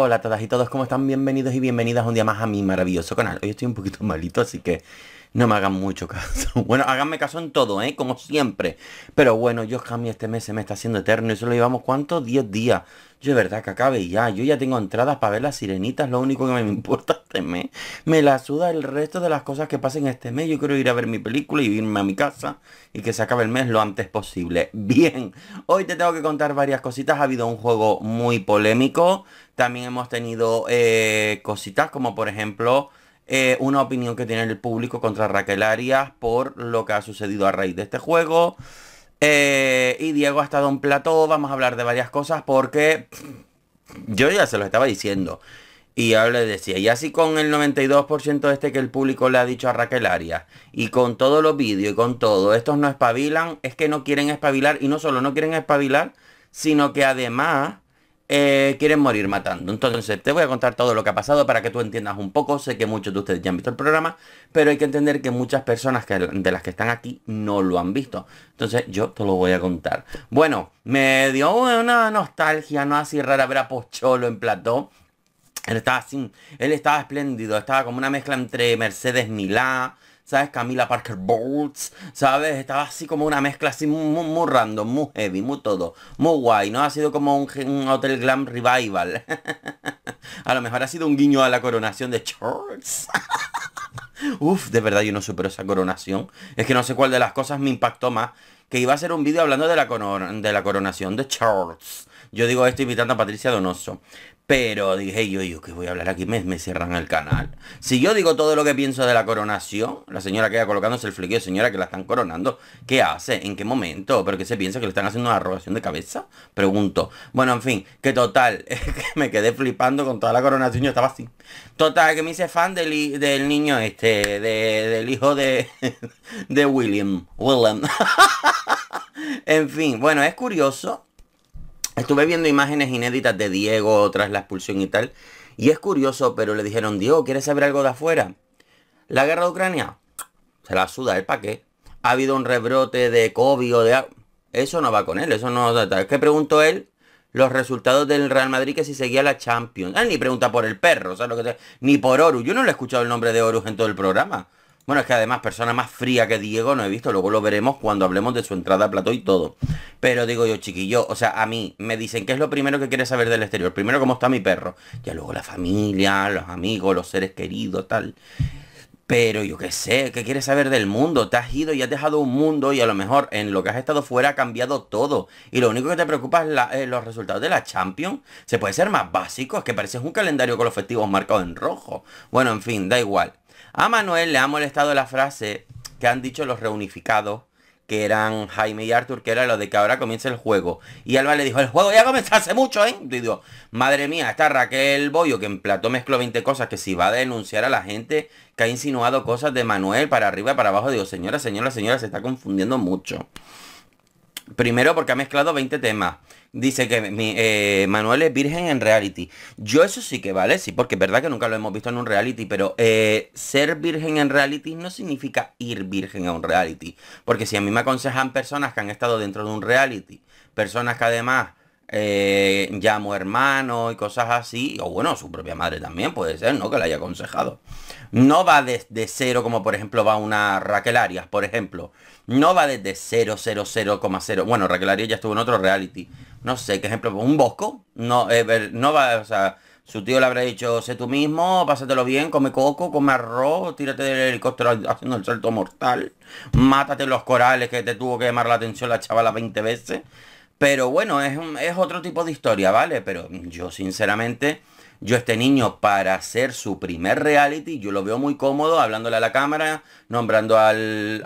Hola a todas y todos, ¿cómo están? Bienvenidos y bienvenidas un día más a mi maravilloso canal. Hoy estoy un poquito malito, así que no me hagan mucho caso. Bueno, háganme caso en todo, ¿eh? Como siempre. Pero bueno, yo Cami este mes se me está haciendo eterno. Y solo llevamos ¿cuántos? 10 días. Yo de verdad que acabe ya. Yo ya tengo entradas para ver las sirenitas. Lo único que me importa este mes. Me la suda el resto de las cosas que pasen este mes. Yo quiero ir a ver mi película y irme a mi casa. Y que se acabe el mes lo antes posible. Bien. Hoy te tengo que contar varias cositas. Ha habido un juego muy polémico. También hemos tenido eh, cositas como por ejemplo... Eh, una opinión que tiene el público contra Raquel Arias por lo que ha sucedido a raíz de este juego. Eh, y Diego ha estado en plató, vamos a hablar de varias cosas porque yo ya se lo estaba diciendo. Y ahora le decía, y así con el 92% este que el público le ha dicho a Raquel Arias, y con todos los vídeos y con todo, estos no espabilan, es que no quieren espabilar, y no solo no quieren espabilar, sino que además eh, quieren morir matando. Entonces, te voy a contar todo lo que ha pasado para que tú entiendas un poco. Sé que muchos de ustedes ya han visto el programa, pero hay que entender que muchas personas que, de las que están aquí no lo han visto. Entonces, yo te lo voy a contar. Bueno, me dio una nostalgia, no así rara ver a Pocholo en plató. Él estaba, sin, él estaba espléndido, estaba como una mezcla entre Mercedes Milá, ¿sabes? Camila Parker Bowles, ¿sabes? Estaba así como una mezcla así muy, random, muy heavy, muy todo, muy guay, ¿no? Ha sido como un, Hotel Glam Revival. a lo mejor ha sido un guiño a la coronación de Charles. Uf, de verdad yo no supero esa coronación. Es que no sé cuál de las cosas me impactó más. Que iba a ser un vídeo hablando de la, de la coronación de Charles. Yo digo esto invitando a Patricia Donoso. Pero dije yo, yo que voy a hablar aquí, me, me cierran el canal. Si yo digo todo lo que pienso de la coronación, la señora que va colocándose el flequillo, señora que la están coronando, ¿qué hace? ¿En qué momento? ¿Pero qué se piensa que le están haciendo una arrogación de cabeza? Pregunto. Bueno, en fin, que total, que me quedé flipando con toda la coronación, yo estaba así. Total, que me hice fan del, niño este, del hijo de, de William. William. en fin, bueno, es curioso Estuve viendo imágenes inéditas de Diego tras la expulsión y tal. Y es curioso, pero le dijeron, Diego, ¿quieres saber algo de afuera? La guerra de Ucrania, se la suda, ¿el ¿eh? para qué? Ha habido un rebrote de COVID o de... Eso no va con él, eso no... Es que preguntó él los resultados del Real Madrid que si seguía la Champions. Ah, ni pregunta por el perro, lo que Ni por Oru. Yo no le he escuchado el nombre de Oru en todo el programa. Bueno, es que además persona más fría que Diego no he visto, luego lo veremos cuando hablemos de su entrada a plató y todo. Pero digo yo, chiquillo, o sea, a mí me dicen que es lo primero que quiere saber del exterior. Primero cómo está mi perro, ya luego la familia, los amigos, los seres queridos, tal. Pero yo qué sé, ¿qué quieres saber del mundo? Te has ido y has dejado un mundo y a lo mejor en lo que has estado fuera ha cambiado todo. Y lo único que te preocupa es eh, los resultados de la Champions. Se puede ser más básico, es que pareces un calendario con los festivos marcados en rojo. Bueno, en fin, da igual. A Manuel le ha molestado la frase que han dicho los reunificados, que eran Jaime y Arthur, que era lo de que ahora comienza el juego. Y Alba le dijo, el juego ya comenzó hace mucho, ¿eh? Y madre mía, está Raquel Boyo, que en plato mezcló 20 cosas, que si va a denunciar a la gente que ha insinuado cosas de Manuel para arriba, y para abajo, digo, señora, señora, señora, se está confundiendo mucho. Primero porque ha mezclado 20 temas. Dice que mi, eh, Manuel es virgen en reality. Yo eso sí que vale, sí, porque es verdad que nunca lo hemos visto en un reality, pero eh, ser virgen en reality no significa ir virgen a un reality. Porque si a mí me aconsejan personas que han estado dentro de un reality, personas que además eh, llamo hermano y cosas así, o bueno, su propia madre también puede ser, ¿no? Que la haya aconsejado. No va desde cero como por ejemplo va una Raquel Arias, por ejemplo. No va desde cero, cero, 0, cero bueno, Raquel Arias ya estuvo en otro reality no sé, qué ejemplo, un bosco, no, eh, no va, o sea, su tío le habrá dicho, sé tú mismo, pásatelo bien, come coco, come arroz, tírate del helicóptero haciendo el salto mortal, mátate los corales que te tuvo que llamar la atención la chavala 20 veces. Pero bueno, es, es otro tipo de historia, ¿vale? Pero yo sinceramente yo este niño para hacer su primer reality, yo lo veo muy cómodo hablándole a la cámara, nombrando al,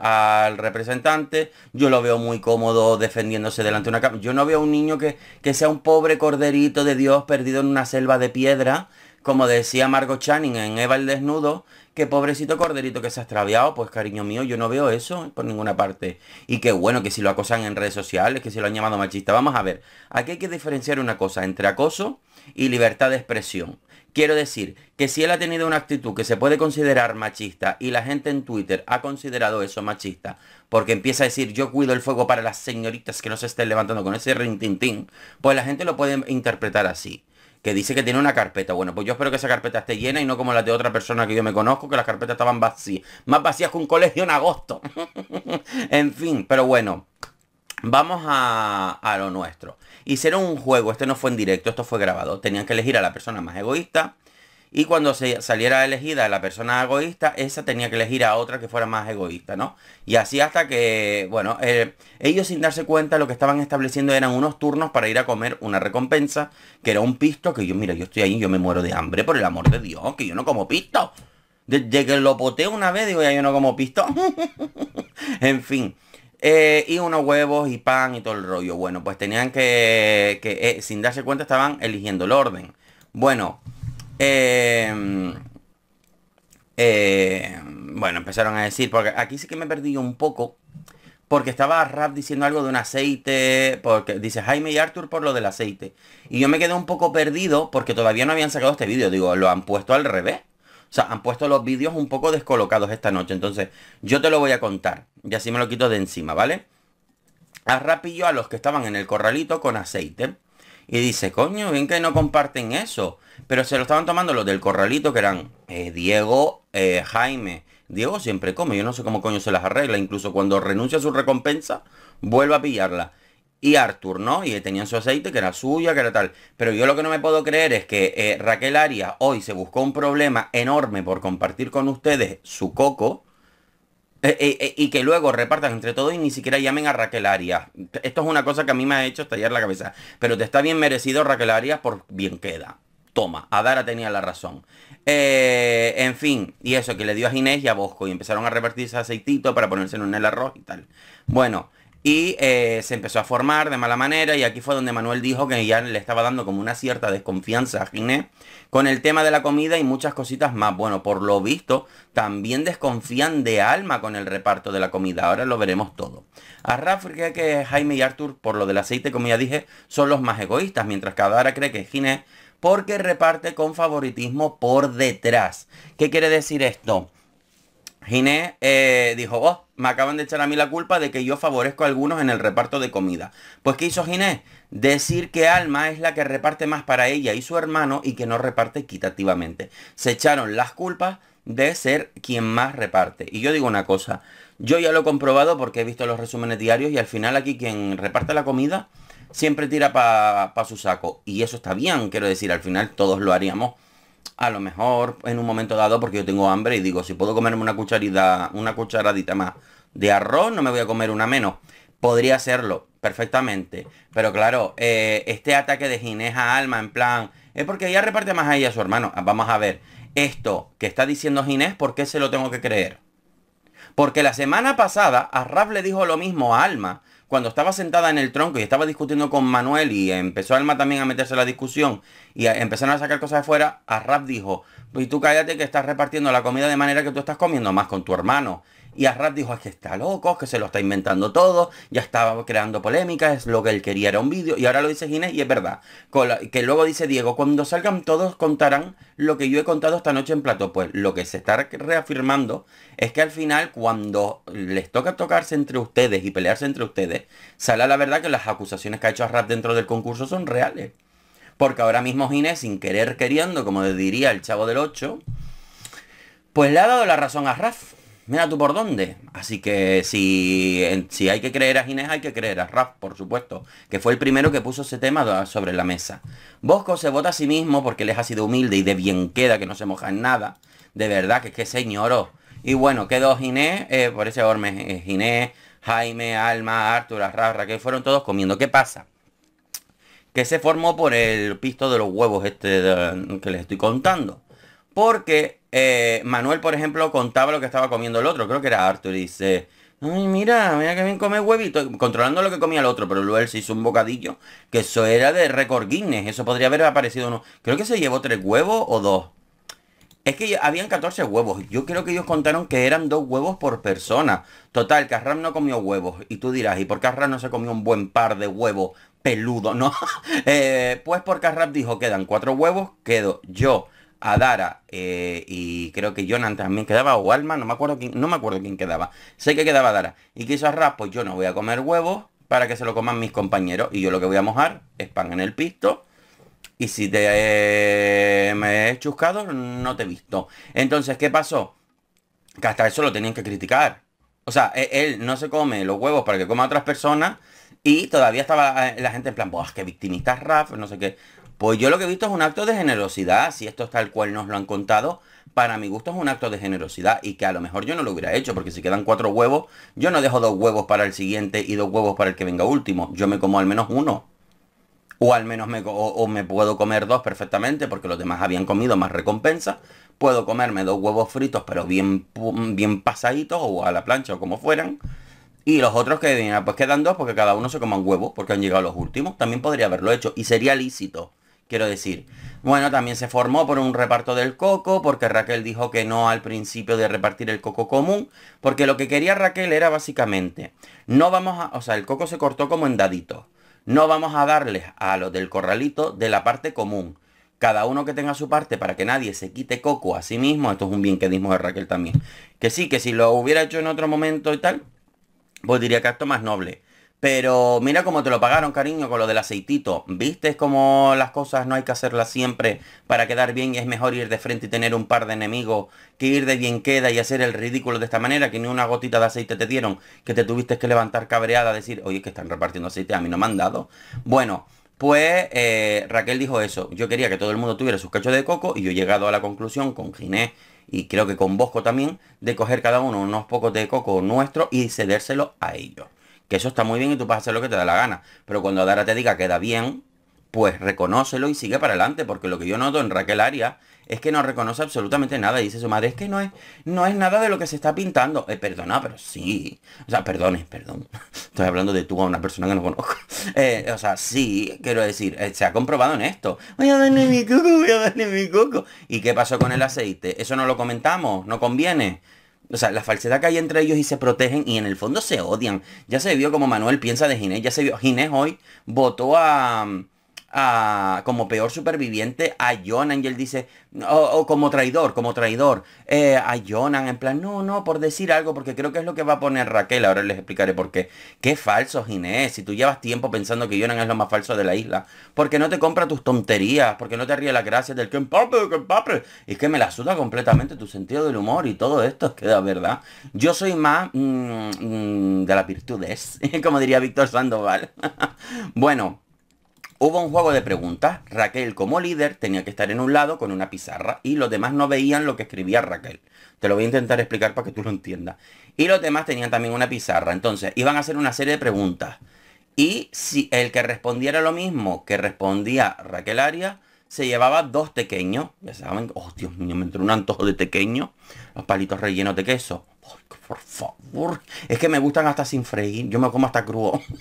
representante, yo lo veo muy cómodo defendiéndose delante de una cámara. Yo no veo a un niño que, que sea un pobre corderito de Dios perdido en una selva de piedra como decía Margot Channing en Eva el Desnudo, que pobrecito corderito que se ha extraviado, pues cariño mío, yo no veo eso por ninguna parte. Y qué bueno, que si lo acosan en redes sociales, que si lo han llamado machista. Vamos a ver, aquí hay que diferenciar una cosa entre acoso y libertad de expresión. Quiero decir que si él ha tenido una actitud que se puede considerar machista y la gente en Twitter ha considerado eso machista, porque empieza a decir yo cuido el fuego para las señoritas que no se estén levantando con ese rintintín, pues la gente lo puede interpretar así que dice que tiene una carpeta. Bueno, pues yo espero que esa carpeta esté llena y no como la de otra persona que yo me conozco, que las carpetas estaban vacías. Más vacías que un colegio en agosto. en fin, pero bueno. Vamos a, a lo nuestro. Hicieron un juego, este no fue en directo, esto fue grabado. Tenían que elegir a la persona más egoísta y cuando se saliera elegida la persona egoísta, esa tenía que elegir a otra que fuera más egoísta, ¿no? Y así hasta que, bueno, eh, ellos sin darse cuenta lo que estaban estableciendo eran unos turnos para ir a comer una recompensa, que era un pisto, que yo, mira, yo estoy ahí, yo me muero de hambre, por el amor de Dios, que yo no como pisto. Desde que lo poté una vez, digo, ya yo no como pisto. en fin. Eh, y unos huevos y pan y todo el rollo. Bueno, pues tenían que, eh, sin darse cuenta, estaban eligiendo el orden. Bueno, Em, em, bueno, empezaron a decir, porque aquí sí que me perdí un poco, porque estaba Rap diciendo algo de un aceite, porque dice Jaime y Arthur por lo del aceite. Y yo me quedé un poco perdido porque todavía no habían sacado este vídeo, digo, lo han puesto al revés. O sea, han puesto los vídeos un poco descolocados esta noche. Entonces, yo te lo voy a contar. Y así me lo quito de encima, ¿vale? A a los que estaban en el corralito con aceite. Y dice, coño, bien que no comparten eso. Pero se lo estaban tomando los del corralito que eran eh, Diego, eh, Jaime. Diego siempre come, yo no sé cómo coño se las arregla. Incluso cuando renuncia a su recompensa, vuelve a pillarla. Y Arthur, ¿no? Y tenían su aceite que era suya, que era tal. Pero yo lo que no me puedo creer es que eh, Raquel Arias hoy se buscó un problema enorme por compartir con ustedes su coco eh, eh, eh, y que luego repartan entre todos y ni siquiera llamen a Raquel Arias. Esto es una cosa que a mí me ha hecho estallar la cabeza. Pero te está bien merecido Raquel Arias por bien queda. Toma, Adara tenía la razón. en fin, y eso que le dio a Ginés y a Bosco. Y empezaron a repartirse aceitito para ponerse en el arroz y tal. Bueno, y eh, se empezó a formar de mala manera y aquí fue donde Manuel dijo que ya le estaba dando como una cierta desconfianza a Giné con el tema de la comida y muchas cositas más. Bueno, por lo visto, también desconfían de alma con el reparto de la comida. Ahora lo veremos todo. A Rafa cree que Jaime y Arthur, por lo del aceite, como ya dije, son los más egoístas, mientras que Adara cree que Gine porque reparte con favoritismo por detrás. ¿Qué quiere decir esto? Giné eh, dijo, vos oh, me acaban de echar a mí la culpa de que yo favorezco a algunos en el reparto de comida. Pues ¿qué hizo Ginés? Decir que Alma es la que reparte más para ella y su hermano y que no reparte equitativamente. Se echaron las culpas de ser quien más reparte. Y yo digo una cosa, yo ya lo he comprobado porque he visto los resúmenes diarios y al final aquí quien reparte la comida siempre tira para su saco. Y eso está bien, quiero decir, al final todos lo haríamos a lo mejor en un momento dado porque yo tengo hambre y digo, si puedo comerme una cucharita, una cucharadita más de arroz, no me voy a comer una menos. Podría hacerlo perfectamente. Pero claro, eh, este ataque de Ginés a Alma, en plan, es porque ella reparte más a ella a su hermano. Ah, vamos a ver, esto que está diciendo Ginés, ¿por qué se lo tengo que creer? Porque la semana pasada a Raf le dijo lo mismo a Alma cuando estaba sentada en el tronco y estaba discutiendo con Manuel y empezó Alma también a meterse en la discusión y empezaron a sacar cosas fuera a Rap dijo, pues tú cállate que estás repartiendo la comida de manera que tú estás comiendo más con tu hermano. Y Arrat dijo, es que está loco, que se lo está inventando todo, ya estaba creando polémicas, es lo que él quería, era un vídeo, y ahora lo dice Ginés y es verdad. que luego dice Diego, cuando salgan todos contarán lo que yo he contado esta noche en plato. Pues lo que se está reafirmando es que al final cuando les toca tocarse entre ustedes y pelearse entre ustedes, sale la verdad que las acusaciones que ha hecho Arrat dentro del concurso son reales. Porque ahora mismo Ginés, sin querer queriendo, como diría el chavo del 8, pues le ha dado la razón a Raf. Mira tú por dónde. Así que si, si hay que creer a Ginés, hay que creer a Raf, por supuesto, que fue el primero que puso ese tema sobre la mesa. Bosco se vota a sí mismo porque les ha sido humilde y de bien queda, que no se moja en nada. De verdad, que es que se Y bueno, quedó Ginés, eh, por ese orden, eh, Ginés, Jaime, Alma, Artur, Raf, que fueron todos comiendo. ¿Qué pasa? Que se formó por el pisto de los huevos este que les estoy contando. Porque eh, Manuel, por ejemplo, contaba lo que estaba comiendo el otro. Creo que era Arthur. Y dice, ay, mira, mira que bien come huevito. Controlando lo que comía el otro, pero luego él se hizo un bocadillo. Que eso era de récord Guinness. Eso podría haber aparecido uno. Creo que se llevó tres huevos o dos. Es que habían 14 huevos. Yo creo que ellos contaron que eran dos huevos por persona. Total, que no comió huevos. Y tú dirás, ¿y por qué no se comió un buen par de huevos peludo? No. Eh, pues porque Carram dijo, quedan cuatro huevos, quedo yo a Dara, eh, y creo que Jonan también quedaba, o Alma, no me acuerdo quién, no me acuerdo quién quedaba. Sé que quedaba Dara Y quiso arras, pues yo no voy a comer huevos para que se lo coman mis compañeros. Y yo lo que voy a mojar es pan en el pisto. Y si te eh, me he chuscado, no te he visto. Entonces, ¿qué pasó? Que hasta eso lo tenían que criticar. O sea, e, él no se come los huevos para que coma otras personas. Y todavía estaba eh, la gente en plan, boas qué victimista Raf! No sé qué. Pues yo lo que he visto es un acto de generosidad, si esto es tal cual nos lo han contado, para mi gusto es un acto de generosidad y que a lo mejor yo no lo hubiera hecho, porque si quedan cuatro huevos, yo no dejo dos huevos para el siguiente y dos huevos para el que venga último, yo me como al menos uno. O al menos me, me puedo comer dos perfectamente porque los demás habían comido más recompensa. Puedo comerme dos huevos fritos pero bien, bien pasaditos o a la plancha o como fueran. Y los otros que ah, pues quedan dos porque cada uno se coma un huevo porque han llegado los últimos. También podría haberlo hecho y sería lícito quiero decir. Bueno, también se formó por un reparto del coco, porque Raquel dijo que no al principio de repartir el coco común, porque lo que quería Raquel era básicamente, no vamos a, o sea, el coco se cortó como en daditos, no vamos a darles a los del corralito de la parte común, cada uno que tenga su parte para que nadie se quite coco a sí mismo, esto es un bien que dimos de Raquel también, que sí, que si lo hubiera hecho en otro momento y tal, pues diría que acto más noble, pero mira cómo te lo pagaron, cariño, con lo del aceitito. ¿Viste cómo las cosas no hay que hacerlas siempre para quedar bien? y Es mejor ir de frente y tener un par de enemigos que ir de bien queda y hacer el ridículo de esta manera, que ni una gotita de aceite te dieron, que te tuviste que levantar cabreada, a decir, oye, es que están repartiendo aceite, a mí no me han dado. Bueno, pues eh, Raquel dijo eso. Yo quería que todo el mundo tuviera sus cachos de coco y yo he llegado a la conclusión con Ginés y creo que con Bosco también, de coger cada uno unos pocos de coco nuestro y cedérselo a ellos. Que eso está muy bien y tú vas a hacer lo que te da la gana. Pero cuando Dara te diga que da bien, pues reconócelo y sigue para adelante. Porque lo que yo noto en Raquel Aria es que no reconoce absolutamente nada. Y dice su madre, es que no es, no es nada de lo que se está pintando. Eh, perdona, pero sí. O sea, perdone, perdón. Estoy hablando de tú a una persona que no conozco. Eh, o sea, sí, quiero decir, eh, se ha comprobado en esto. Voy a darle mi coco, voy a darle mi coco. ¿Y qué pasó con el aceite? Eso no lo comentamos, no conviene. O sea, la falsedad que hay entre ellos y se protegen y en el fondo se odian. Ya se vio como Manuel piensa de Ginés. Ya se vio. Ginés hoy votó a, como peor superviviente a Jonan y él dice, o, como traidor, como traidor, eh, a Jonan, en plan, no, no, por decir algo, porque creo que es lo que va a poner Raquel, ahora les explicaré por qué. Qué falso, Ginés, si tú llevas tiempo pensando que Jonan es lo más falso de la isla, porque no te compra tus tonterías, porque no te ríe las gracias del que empape, que empape, es que me la suda completamente tu sentido del humor y todo esto, es que da verdad, yo soy más mm, mm, de la virtudes, como diría Víctor Sandoval. bueno, Hubo un juego de preguntas. Raquel como líder tenía que estar en un lado con una pizarra y los demás no veían lo que escribía Raquel. Te lo voy a intentar explicar para que tú lo entiendas. Y los demás tenían también una pizarra. Entonces iban a hacer una serie de preguntas. Y si el que respondiera lo mismo que respondía Raquel Aria, se llevaba dos pequeños. Ya saben, oh Dios mío, me entró un antojo de pequeño. Los palitos rellenos de queso. por favor. Es que me gustan hasta sin freír. Yo me como hasta crudo.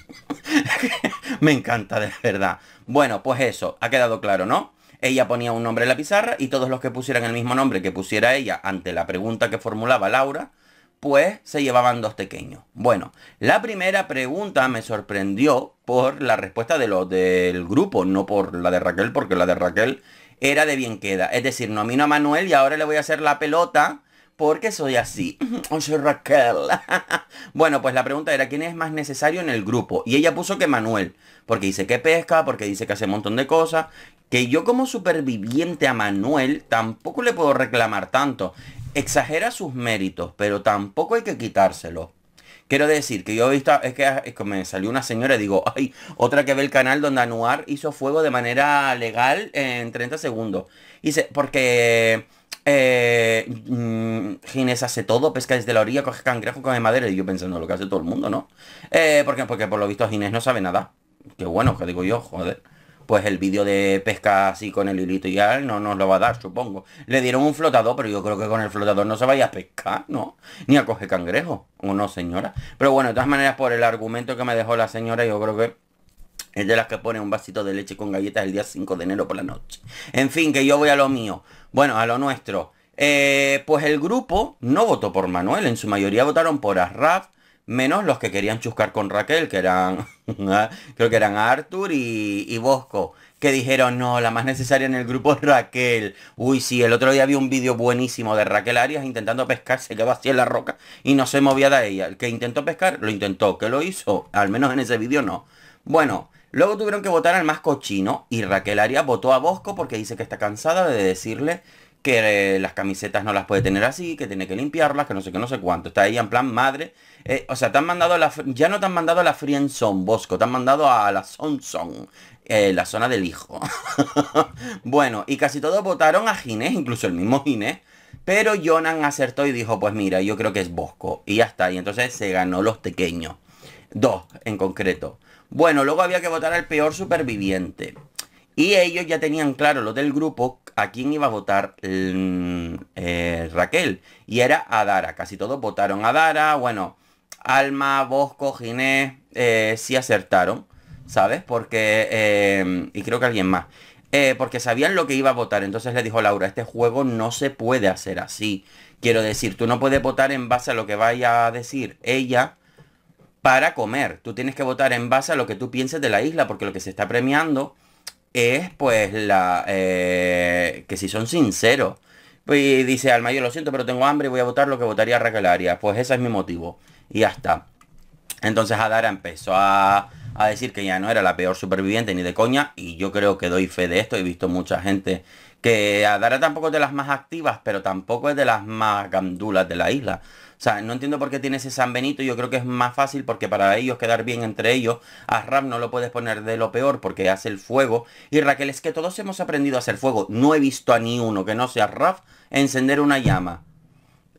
Me encanta, de verdad. Bueno, pues eso, ha quedado claro, ¿no? Ella ponía un nombre en la pizarra y todos los que pusieran el mismo nombre que pusiera ella ante la pregunta que formulaba Laura, pues se llevaban dos pequeños. Bueno, la primera pregunta me sorprendió por la respuesta de los del grupo, no por la de Raquel, porque la de Raquel era de bien queda. Es decir, nomino a Manuel y ahora le voy a hacer la pelota qué soy así. Soy Raquel. bueno, pues la pregunta era, ¿quién es más necesario en el grupo? Y ella puso que Manuel, porque dice que pesca, porque dice que hace un montón de cosas. Que yo como superviviente a Manuel tampoco le puedo reclamar tanto. Exagera sus méritos, pero tampoco hay que quitárselo. Quiero decir que yo he visto, es que, me salió una señora y digo, ay, otra que ve el canal donde Anuar hizo fuego de manera legal en 30 segundos. Dice, porque eh, mm, Ginés hace todo, pesca desde la orilla, coge cangrejo, coge madera. Y yo pensando lo que hace todo el mundo, ¿no? Eh, porque, porque por lo visto Ginés no sabe nada. Qué bueno, que digo yo, joder. Pues el vídeo de pesca así con el hilito y al no nos lo va a dar, supongo. Le dieron un flotador, pero yo creo que con el flotador no se vaya a pescar, ¿no? Ni a coger cangrejo. O no, señora. Pero bueno, de todas maneras, por el argumento que me dejó la señora, yo creo que es de las que pone un vasito de leche con galletas el día 5 de enero por la noche. En fin, que yo voy a lo mío. Bueno, a lo nuestro. Eh, pues el grupo no votó por Manuel. En su mayoría votaron por Arraf. Menos los que querían chuscar con Raquel, que eran, creo que eran Arthur y, y Bosco, que dijeron, no, la más necesaria en el grupo es Raquel. Uy, sí, el otro día vi un vídeo buenísimo de Raquel Arias intentando pescar, se quedó así en la roca y no se movía de ella. El que intentó pescar, lo intentó. ¿Qué lo hizo? Al menos en ese vídeo no. Bueno, Luego tuvieron que votar al más cochino y Raquel Arias votó a Bosco porque dice que está cansada de decirle que eh, las camisetas no las puede tener así, que tiene que limpiarlas, que no sé qué, no sé cuánto. Está ahí en plan madre. Eh, o sea, te han mandado la, ya no te han mandado a la Frienzon, Bosco, te han mandado a la son eh, la zona del hijo. bueno, y casi todos votaron a Ginés, incluso el mismo Ginés. Pero Jonan acertó y dijo, pues mira, yo creo que es Bosco. Y ya está, y entonces se ganó los pequeños. Dos en concreto. Bueno, luego había que votar al peor superviviente. Y ellos ya tenían claro, lo del grupo, a quién iba a votar mm, eh, Raquel. Y era a Dara. Casi todos votaron a Dara. Bueno, Alma, Bosco, Ginés, eh, sí acertaron. ¿Sabes? Porque... Eh, y creo que alguien más. porque sabían lo que iba a votar. Entonces le dijo Laura, este juego no se puede hacer así. Quiero decir, tú no puedes votar en base a lo que vaya a decir ella para comer. Tú tienes que votar en base a lo que tú pienses de la isla, porque lo que se está premiando es pues la... Eh, que si son sinceros. y dice al yo lo siento, pero tengo hambre y voy a votar lo que votaría Raquel Arias. Pues ese es mi motivo. Y ya está. Entonces Adara empezó a, a decir que ya no era la peor superviviente ni de coña. Y yo creo que doy fe de esto. He visto mucha gente que Adara tampoco es de las más activas, pero tampoco es de las más gandulas de la isla. O sea, no entiendo por qué tiene ese San Benito. Yo creo que es más fácil porque para ellos quedar bien entre ellos, a Raf no lo puedes poner de lo peor porque hace el fuego. Y Raquel, es que todos hemos aprendido a hacer fuego. No he visto a ni uno que no sea Raf encender una llama.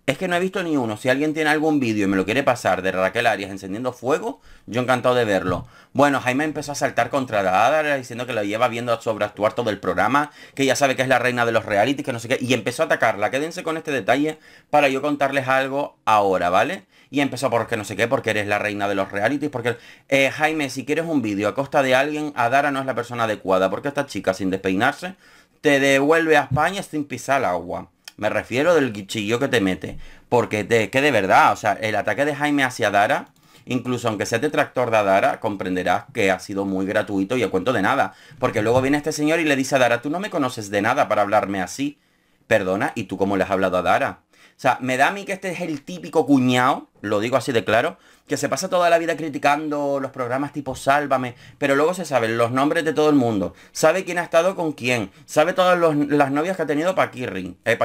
Es que no he visto ni uno. Si alguien tiene algún vídeo y me lo quiere pasar de Raquel Arias encendiendo fuego, yo encantado de verlo. Bueno, Jaime empezó a saltar contra la Adara diciendo que la lleva viendo a sobreactuar todo el programa, que ya sabe que es la reina de los realities que no sé qué, y empezó a atacarla. Quédense con este detalle para yo contarles algo ahora, ¿vale? Y empezó porque no sé qué, porque eres la reina de los realities, porque... Eh, Jaime, si quieres un vídeo a costa de alguien, Adara no es la persona adecuada, porque esta chica sin despeinarse te devuelve a España sin pisar agua. Me refiero del guichillo que te mete. Porque te, que de verdad, o sea, el ataque de Jaime hacia Dara, incluso aunque sea detractor de Dara, comprenderás que ha sido muy gratuito y a cuento de nada. Porque luego viene este señor y le dice a Dara, tú no me conoces de nada para hablarme así. Perdona, ¿y tú cómo le has hablado a Dara? O sea, me da a mí que este es el típico cuñado, lo digo así de claro, que se pasa toda la vida criticando los programas tipo Sálvame, pero luego se saben los nombres de todo el mundo, sabe quién ha estado con quién, sabe todas las novias que ha tenido Paquirrin, eh,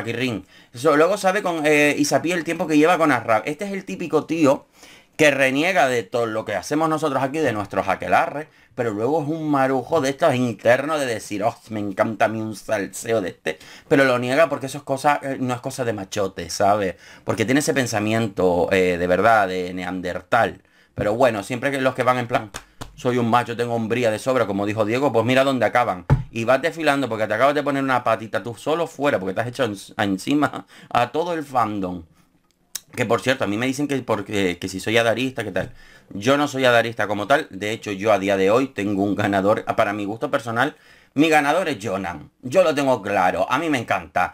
luego sabe con eh, el tiempo que lleva con Arrab. Este es el típico tío que reniega de todo lo que hacemos nosotros aquí, de nuestros aquelarres, pero luego es un marujo de estos internos de decir, oh, me encanta a mí un salseo de este, pero lo niega porque eso es cosa, eh, no es cosa de machote, ¿sabes? Porque tiene ese pensamiento eh, de verdad, de neandertal. Pero bueno, siempre que los que van en plan, soy un macho, tengo hombría de sobra, como dijo Diego, pues mira dónde acaban. Y vas desfilando porque te acabas de poner una patita tú solo fuera, porque te has hecho encima a todo el fandom. Que por cierto, a mí me dicen que, que si soy adarista, ¿qué tal? Yo no soy adarista como tal. De hecho, yo a día de hoy tengo un ganador. Para mi gusto personal, mi ganador es Jonan. Yo lo tengo claro. A mí me encanta.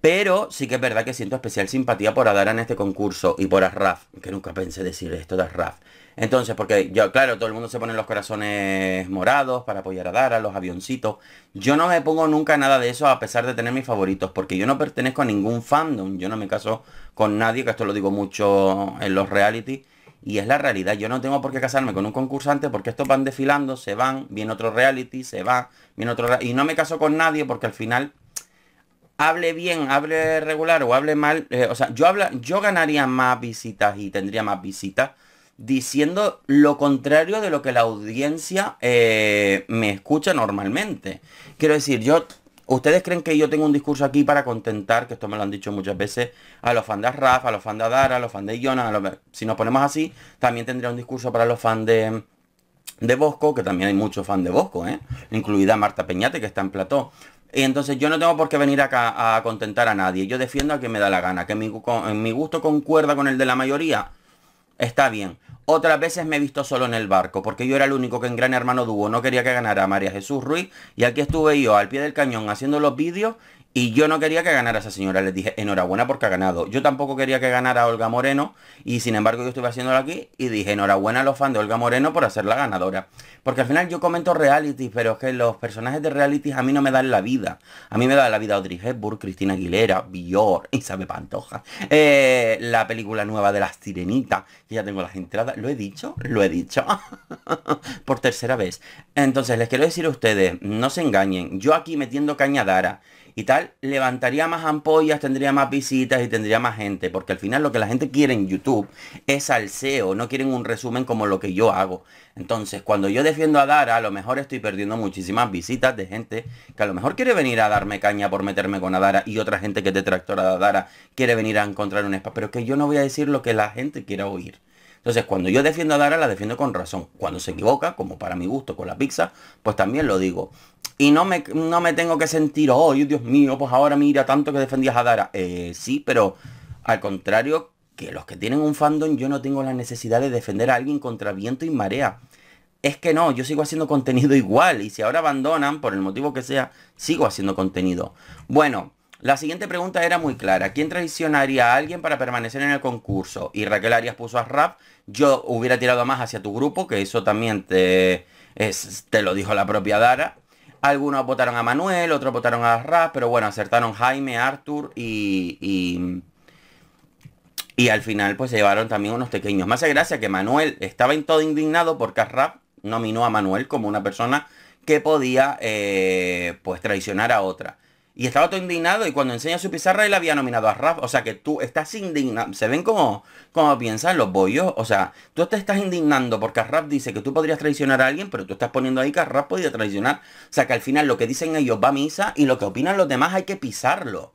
Pero sí que es verdad que siento especial simpatía por Adara en este concurso y por Arraf, que nunca pensé decir esto de Arraf. Entonces, porque yo, claro, todo el mundo se pone los corazones morados para apoyar a Dara, los avioncitos. Yo no me pongo nunca nada de eso a pesar de tener mis favoritos, porque yo no pertenezco a ningún fandom, yo no me caso con nadie, que esto lo digo mucho en los reality, y es la realidad. Yo no tengo por qué casarme con un concursante porque estos van desfilando, se van, viene otro reality, se va, viene otro... Y no me caso con nadie porque al final hable bien, hable regular o hable mal, eh, o sea, yo, habla, yo ganaría más visitas y tendría más visitas diciendo lo contrario de lo que la audiencia eh, me escucha normalmente. Quiero decir, yo ¿Ustedes creen que yo tengo un discurso aquí para contentar, que esto me lo han dicho muchas veces, a los fans de Rafa, a los fans de Adara, a los fans de Jonas? A los... Si nos ponemos así, también tendría un discurso para los fans de, de Bosco, que también hay muchos fan de Bosco, ¿eh? incluida Marta Peñate, que está en plató. Y entonces yo no tengo por qué venir acá a contentar a nadie. Yo defiendo a quien me da la gana, que mi, mi gusto concuerda con el de la mayoría. Está bien. Otras veces me he visto solo en el barco, porque yo era el único que en Gran Hermano Dúo no quería que ganara a María Jesús Ruiz. Y aquí estuve yo al pie del cañón haciendo los vídeos y yo no quería que ganara esa señora, les dije, enhorabuena porque ha ganado. Yo tampoco quería que ganara Olga Moreno y sin embargo yo estuve haciéndolo aquí y dije, enhorabuena a los fans de Olga Moreno por hacerla ganadora. Porque al final yo comento reality, pero es que los personajes de reality a mí no me dan la vida. A mí me da la vida Audrey Hepburn, Cristina Aguilera, Bior, Isabel Pantoja. Eh, la película nueva de Las Sirenitas, que ya tengo las entradas. ¿Lo he dicho? Lo he dicho. por tercera vez. Entonces les quiero decir a ustedes, no se engañen. Yo aquí metiendo cañadara y tal, levantaría más ampollas, tendría más visitas y tendría más gente. Porque al final lo que la gente quiere en YouTube es al no quieren un resumen como lo que yo hago. Entonces, cuando yo defiendo a Dara, a lo mejor estoy perdiendo muchísimas visitas de gente que a lo mejor quiere venir a darme caña por meterme con Dara y otra gente que es detractora de Dara quiere venir a encontrar un espacio. Pero es que yo no voy a decir lo que la gente quiera oír. Entonces, cuando yo defiendo a Dara, la defiendo con razón. Cuando se equivoca, como para mi gusto con la pizza, pues también lo digo. Y no me, no me tengo que sentir, oh, Dios mío, pues ahora mira tanto que defendías a Dara. Eh, sí, pero al contrario que los que tienen un fandom, yo no tengo la necesidad de defender a alguien contra viento y marea. Es que no, yo sigo haciendo contenido igual. Y si ahora abandonan, por el motivo que sea, sigo haciendo contenido. Bueno, la siguiente pregunta era muy clara. ¿Quién traicionaría a alguien para permanecer en el concurso? Y Raquel Arias puso a Rap. Yo hubiera tirado más hacia tu grupo, que eso también te, te lo dijo la propia Dara. Algunos votaron a Manuel, otros votaron a Rap, pero bueno, acertaron Jaime, Arthur y, y al final pues se llevaron también unos pequeños. Más hace gracia que Manuel estaba en todo indignado porque rap nominó a Manuel como una persona que podía eh, pues traicionar a otra. Y estaba todo indignado y cuando enseña su pizarra él había nominado a rap O sea que tú estás indignado. ¿Se ven como, como piensan los bollos? O sea, tú te estás indignando porque Rap dice que tú podrías traicionar a alguien, pero tú estás poniendo ahí que Rap podría traicionar. O sea que al final lo que dicen ellos va a misa y lo que opinan los demás hay que pisarlo.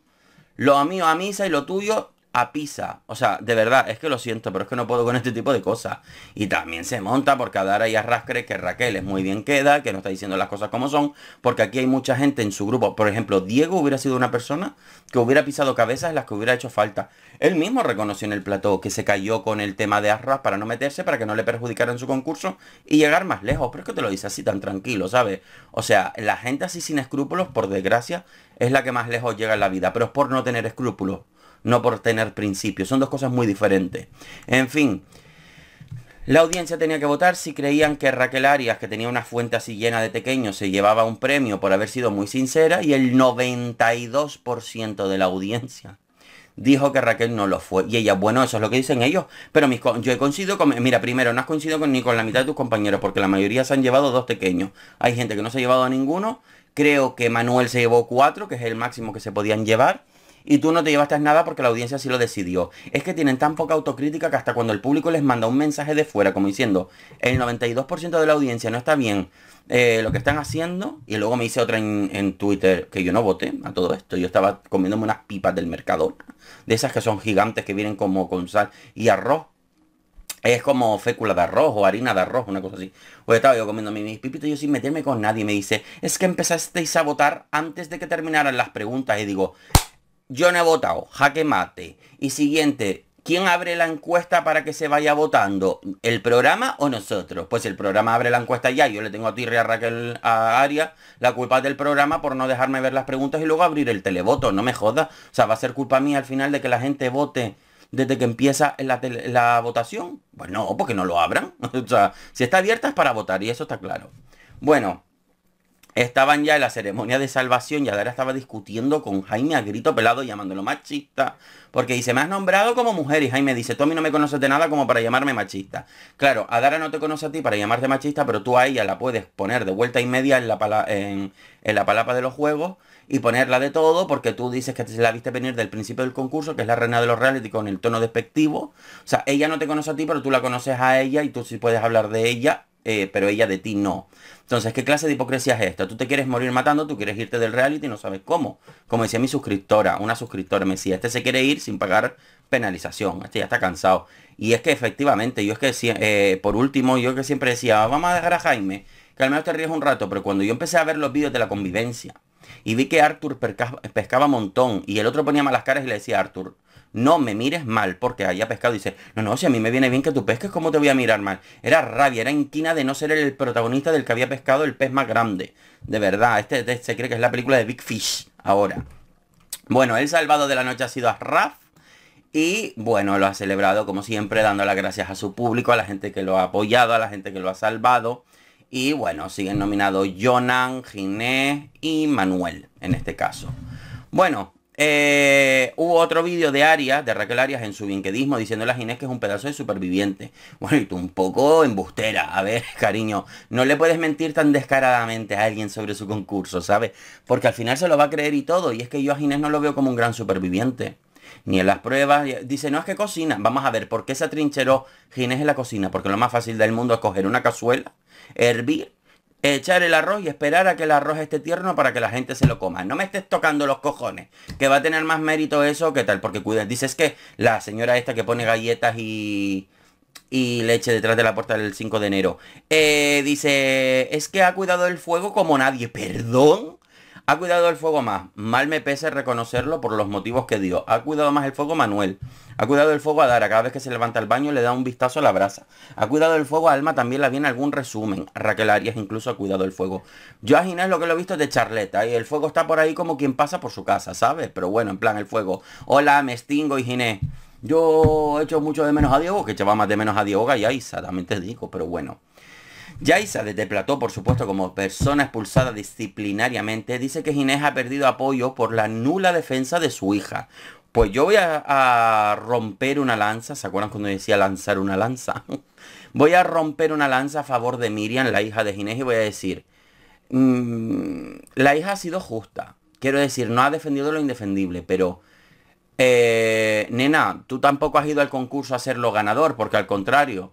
Lo mío a misa y lo tuyo a Pisa. O sea, de verdad, es que lo siento, pero es que no puedo con este tipo de cosas. Y también se monta porque Adara y Cree que Raquel es muy bien queda, que no está diciendo las cosas como son, porque aquí hay mucha gente en su grupo. Por ejemplo, Diego hubiera sido una persona que hubiera pisado cabezas en las que hubiera hecho falta. Él mismo reconoció en el plató que se cayó con el tema de Arras para no meterse, para que no le perjudicaran su concurso y llegar más lejos. Pero es que te lo dice así tan tranquilo, ¿sabes? O sea, la gente así sin escrúpulos, por desgracia, es la que más lejos llega en la vida, pero es por no tener escrúpulos no por tener principios. Son dos cosas muy diferentes. En fin, la audiencia tenía que votar si creían que Raquel Arias, que tenía una fuente así llena de pequeños, se llevaba un premio por haber sido muy sincera y el 92% de la audiencia dijo que Raquel no lo fue. Y ella, bueno, eso es lo que dicen ellos. Pero mis, yo he coincidido con... Mira, primero, no has coincidido con, ni con la mitad de tus compañeros, porque la mayoría se han llevado dos pequeños. Hay gente que no se ha llevado a ninguno. Creo que Manuel se llevó cuatro, que es el máximo que se podían llevar y tú no te llevaste nada porque la audiencia sí lo decidió. Es que tienen tan poca autocrítica que hasta cuando el público les manda un mensaje de fuera, como diciendo, el 92% de la audiencia no está bien eh, lo que están haciendo, y luego me dice otra en, Twitter que yo no voté a todo esto, yo estaba comiéndome unas pipas del mercado, de esas que son gigantes que vienen como con sal y arroz. Es como fécula de arroz o harina de arroz, una cosa así. Pues estaba yo comiendo mis pipitos yo sin meterme con nadie. Me dice, es que empezasteis a votar antes de que terminaran las preguntas. Y digo, yo no he votado, jaque mate. Y siguiente, ¿quién abre la encuesta para que se vaya votando? ¿El programa o nosotros? Pues el programa abre la encuesta ya, yo le tengo a ti, a Raquel a Aria, la culpa del programa por no dejarme ver las preguntas y luego abrir el televoto, no me jodas. O sea, va a ser culpa mía al final de que la gente vote desde que empieza la, la votación. Pues no, porque no lo abran. o sea, si está abierta es para votar y eso está claro. Bueno, estaban ya en la ceremonia de salvación, y Adara estaba discutiendo con Jaime a grito pelado, llamándolo machista, porque dice, me has nombrado como mujer, y Jaime dice, Tommy no me conoces de nada como para llamarme machista. Claro, Adara no te conoce a ti para llamarte machista, pero tú a ella la puedes poner de vuelta y media en la, palapa de los juegos, y ponerla de todo porque tú dices que te la viste venir del principio del concurso, que es la reina de los reality con el tono despectivo. O sea, ella no te conoce a ti, pero tú la conoces a ella y tú sí puedes hablar de ella eh, pero ella de ti no. Entonces, ¿qué clase de hipocresía es esta? Tú te quieres morir matando, tú quieres irte del reality y no sabes cómo. Como decía mi suscriptora, una suscriptora me decía, este se quiere ir sin pagar penalización, este ya está cansado. Y es que efectivamente, yo es que decía eh, por último, yo que siempre decía, vamos a dejar a Jaime, que al menos te ríes un rato, pero cuando yo empecé a ver los vídeos de la convivencia y vi que Arthur pescaba, pescaba montón y el otro ponía malas caras y le decía, Arthur, no me mires mal porque haya pescado. Dice, no, no, si a mí me viene bien que tú pesques, ¿cómo te voy a mirar mal? Era rabia, era inquina de no ser el protagonista del que había pescado el pez más grande. De verdad, este, este se cree que es la película de Big Fish ahora. Bueno, el salvado de la noche ha sido Raf Y bueno, lo ha celebrado como siempre, dando las gracias a su público, a la gente que lo ha apoyado, a la gente que lo ha salvado. Y bueno, siguen nominados Jonan, Ginés y Manuel en este caso. Bueno, eh, hubo otro vídeo de Arias, de Raquel Arias, en su vinquedismo, diciéndole a Ginés que es un pedazo de superviviente. Bueno, y tú un poco embustera. A ver, cariño, no le puedes mentir tan descaradamente a alguien sobre su concurso, ¿sabes? Porque al final se lo va a creer y todo. Y es que yo a Ginés no lo veo como un gran superviviente. Ni en las pruebas. Dice, no, es que cocina. Vamos a ver, ¿por qué se atrincheró Ginés en la cocina? Porque lo más fácil del mundo es coger una cazuela, hervir echar el arroz y esperar a que el arroz esté tierno para que la gente se lo coma. No me estés tocando los cojones, que va a tener más mérito eso que tal, porque Dice, Dices que la señora esta que pone galletas y, y leche detrás de la puerta del 5 de enero, eh, dice, es que ha cuidado el fuego como nadie, perdón. Ha cuidado el fuego más. Mal me pese reconocerlo por los motivos que dio. Ha cuidado más el fuego Manuel. Ha cuidado el fuego Adara, Cada vez que se levanta al baño le da un vistazo a la brasa. Ha cuidado el fuego Alma. También la viene algún resumen. Raquel Arias incluso ha cuidado el fuego. Yo a Ginés lo que lo he visto es de charleta. Y el fuego está por ahí como quien pasa por su casa, ¿sabes? Pero bueno, en plan el fuego. Hola, me extingo y Ginés. Yo he hecho mucho de menos a Diego, que echaba más de menos a Diego y a Isa, también te digo, pero bueno. Yaisa, desde Plató, por supuesto, como persona expulsada disciplinariamente, dice que Ginés ha perdido apoyo por la nula defensa de su hija. Pues yo voy a, romper una lanza, ¿se acuerdan cuando decía lanzar una lanza? voy a romper una lanza a favor de Miriam, la hija de Ginés, y voy a decir, mm, la hija ha sido justa. Quiero decir, no ha defendido lo indefendible, pero... Eh, nena, tú tampoco has ido al concurso a ser lo ganador, porque al contrario,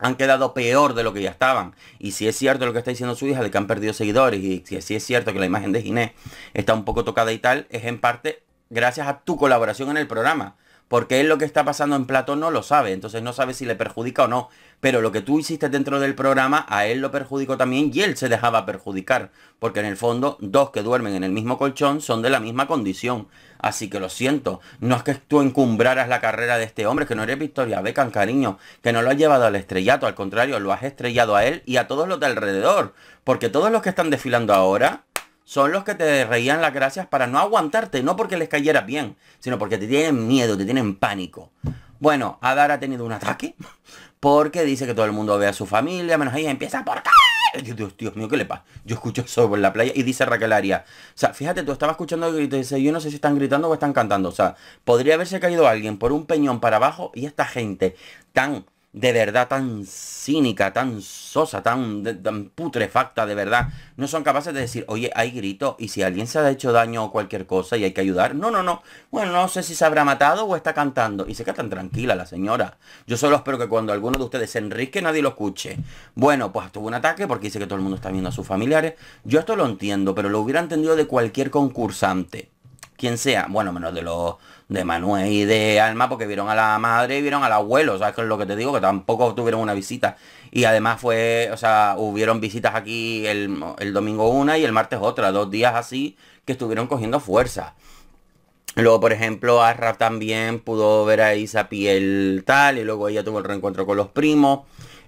han quedado peor de lo que ya estaban. Y si es cierto lo que está diciendo su hija, de que han perdido seguidores, y si es cierto que la imagen de Ginés está un poco tocada y tal, es en parte gracias a tu colaboración en el programa. Porque él lo que está pasando en Plato no lo sabe, entonces no sabe si le perjudica o no pero lo que tú hiciste dentro del programa a él lo perjudicó también y él se dejaba perjudicar, porque en el fondo dos que duermen en el mismo colchón son de la misma condición. Así que lo siento, no es que tú encumbraras la carrera de este hombre, que no eres Victoria Beckham, cariño, que no lo has llevado al estrellato, al contrario, lo has estrellado a él y a todos los de alrededor, porque todos los que están desfilando ahora son los que te reían las gracias para no aguantarte, no porque les cayera bien, sino porque te tienen miedo, te tienen pánico. Bueno, Adar ha tenido un ataque porque dice que todo el mundo ve a su familia, menos ella empieza por caer. Dios, mío, ¿qué le pasa? Yo escucho eso en la playa y dice Raquel Aria. O sea, fíjate, tú estabas escuchando y te dice, yo no sé si están gritando o están cantando. O sea, podría haberse caído alguien por un peñón para abajo y esta gente tan de verdad tan cínica, tan sosa, tan, tan putrefacta, de verdad, no son capaces de decir, oye, hay grito, y si alguien se ha hecho daño o cualquier cosa y hay que ayudar, no, no, no, bueno, no sé si se habrá matado o está cantando, y se queda tan tranquila la señora. Yo solo espero que cuando alguno de ustedes se enrique nadie lo escuche. Bueno, pues tuvo un ataque porque dice que todo el mundo está viendo a sus familiares. Yo esto lo entiendo, pero lo hubiera entendido de cualquier concursante, quien sea, bueno, menos de los de Manuel y de Alma porque vieron a la madre y vieron al abuelo, ¿sabes qué es lo que te digo? Que tampoco tuvieron una visita. Y además fue, o sea, hubieron visitas aquí el, domingo una y el martes otra, dos días así que estuvieron cogiendo fuerza. Luego, por ejemplo, Arra también pudo ver a Isa Piel tal y luego ella tuvo el reencuentro con los primos.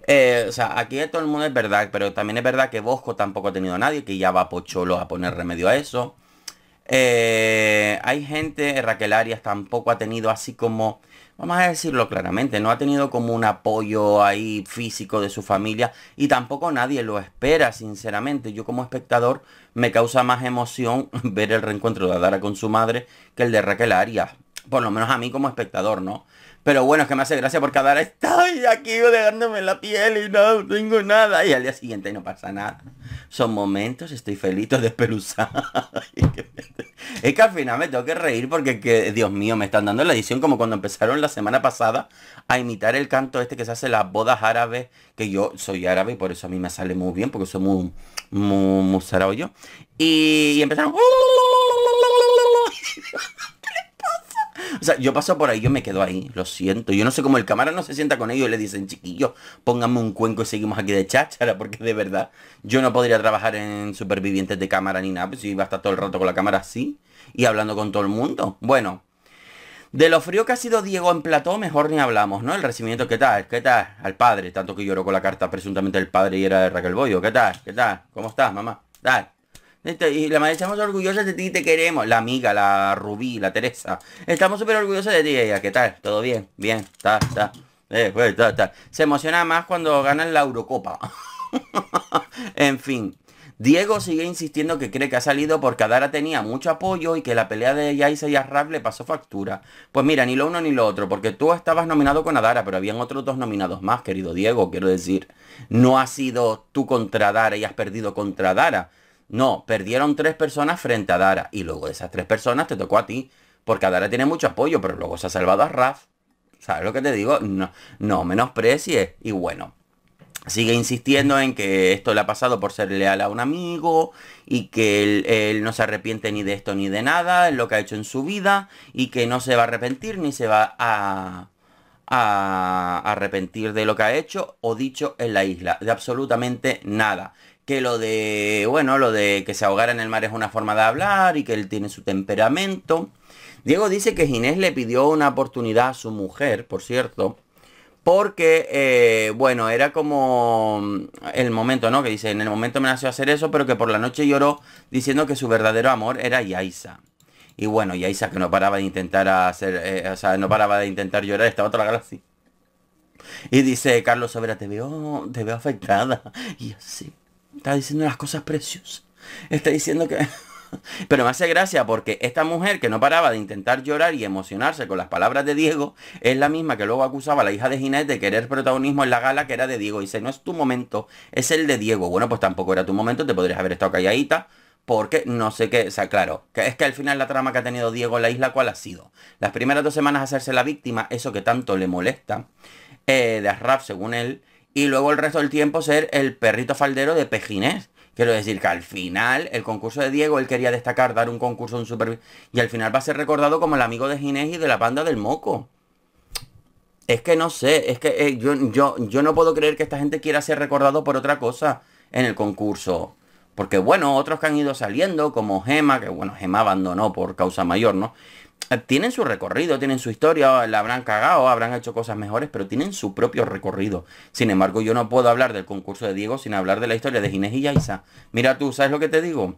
Eh, o sea, aquí todo el mundo es verdad, pero también es verdad que Bosco tampoco ha tenido a nadie, que ya va Pocholo a poner remedio a eso. Eh, hay gente, Raquel Arias tampoco ha tenido así como, vamos a decirlo claramente, no ha tenido como un apoyo ahí físico de su familia y tampoco nadie lo espera, sinceramente. Yo como espectador me causa más emoción ver el reencuentro de Adara con su madre que el de Raquel Arias. Por lo menos a mí como espectador, ¿no? Pero bueno, es que me hace gracia porque Adara está aquí dejándome la piel y no tengo nada. Y al día siguiente no pasa nada son momentos, estoy felito de despeluzado. es que al final me tengo que reír porque, Dios mío, me están dando la edición como cuando empezaron la semana pasada a imitar el canto este que se hace las bodas árabes, que yo soy árabe y por eso a mí me sale muy bien, porque soy muy, muy, Y, y empezaron... O sea, yo paso por ahí, yo me quedo ahí, lo siento. Yo no sé cómo el cámara no se sienta con ellos y le dicen, chiquillos, pónganme un cuenco y seguimos aquí de cháchara, porque de verdad yo no podría trabajar en supervivientes de cámara ni nada, pues si iba a estar todo el rato con la cámara así y hablando con todo el mundo. Bueno, de lo frío que ha sido Diego en plató, mejor ni hablamos, ¿no? El recibimiento, ¿qué tal? ¿Qué tal? Al padre, tanto que lloró con la carta presuntamente el padre y era de Raquel Boyo. ¿Qué tal? ¿Qué tal? ¿Cómo estás, mamá? Tal. Este, y la madre, estamos orgullosos de ti, te queremos. La amiga, la Rubí, la Teresa. Estamos súper orgullosos de ti. Ella, ¿qué tal? ¿Todo bien? Bien, está, está. Eh, pues, Se emociona más cuando ganan la Eurocopa. en fin. Diego sigue insistiendo que cree que ha salido porque Adara tenía mucho apoyo y que la pelea de Yaisa y Arrab le pasó factura. Pues mira, ni lo uno ni lo otro, porque tú estabas nominado con Adara, pero habían otros dos nominados más, querido Diego, quiero decir. No has sido tú contra Adara y has perdido contra Adara. No, perdieron tres personas frente a Dara. Y luego de esas tres personas te tocó a ti. Porque a Dara tiene mucho apoyo, pero luego se ha salvado a Raf. ¿Sabes lo que te digo? No, no menosprecies. Y bueno, sigue insistiendo en que esto le ha pasado por ser leal a un amigo y que él, no se arrepiente ni de esto ni de nada, en lo que ha hecho en su vida y que no se va a arrepentir ni se va a, a arrepentir de lo que ha hecho o dicho en la isla, de absolutamente nada que lo de, bueno, lo de que se ahogara en el mar es una forma de hablar y que él tiene su temperamento. Diego dice que Ginés le pidió una oportunidad a su mujer, por cierto, porque, eh, bueno, era como el momento, ¿no? Que dice, en el momento me nació hacer eso, pero que por la noche lloró diciendo que su verdadero amor era Yaisa. Y bueno, Yaisa que no paraba de intentar hacer, eh, o sea, no paraba de intentar llorar, estaba otra la así. Y dice Carlos Sobera, te veo, te veo afectada. Y así Está diciendo las cosas preciosas. Está diciendo que... Pero me hace gracia porque esta mujer que no paraba de intentar llorar y emocionarse con las palabras de Diego es la misma que luego acusaba a la hija de Ginés de querer protagonismo en la gala que era de Diego. Y dice, no es tu momento, es el de Diego. Bueno, pues tampoco era tu momento, te podrías haber estado calladita. Porque no sé qué, o sea, claro, que es que al final la trama que ha tenido Diego en la isla, ¿cuál ha sido? Las primeras dos semanas hacerse la víctima, eso que tanto le molesta eh, de Arraf, según él, y luego el resto del tiempo ser el perrito faldero de Pejinés. Quiero decir que al final el concurso de Diego, él quería destacar, dar un concurso, en super... Y al final va a ser recordado como el amigo de Ginés y de la banda del Moco. Es que no sé, es que eh, yo, yo, yo no puedo creer que esta gente quiera ser recordado por otra cosa en el concurso. Porque bueno, otros que han ido saliendo, como Gema, que bueno, Gema abandonó por causa mayor, ¿no? tienen su recorrido, tienen su historia, oh, la habrán cagado, habrán hecho cosas mejores, pero tienen su propio recorrido. Sin embargo, yo no puedo hablar del concurso de Diego sin hablar de la historia de Ginés y Yaisa. Mira tú, ¿sabes lo que te digo?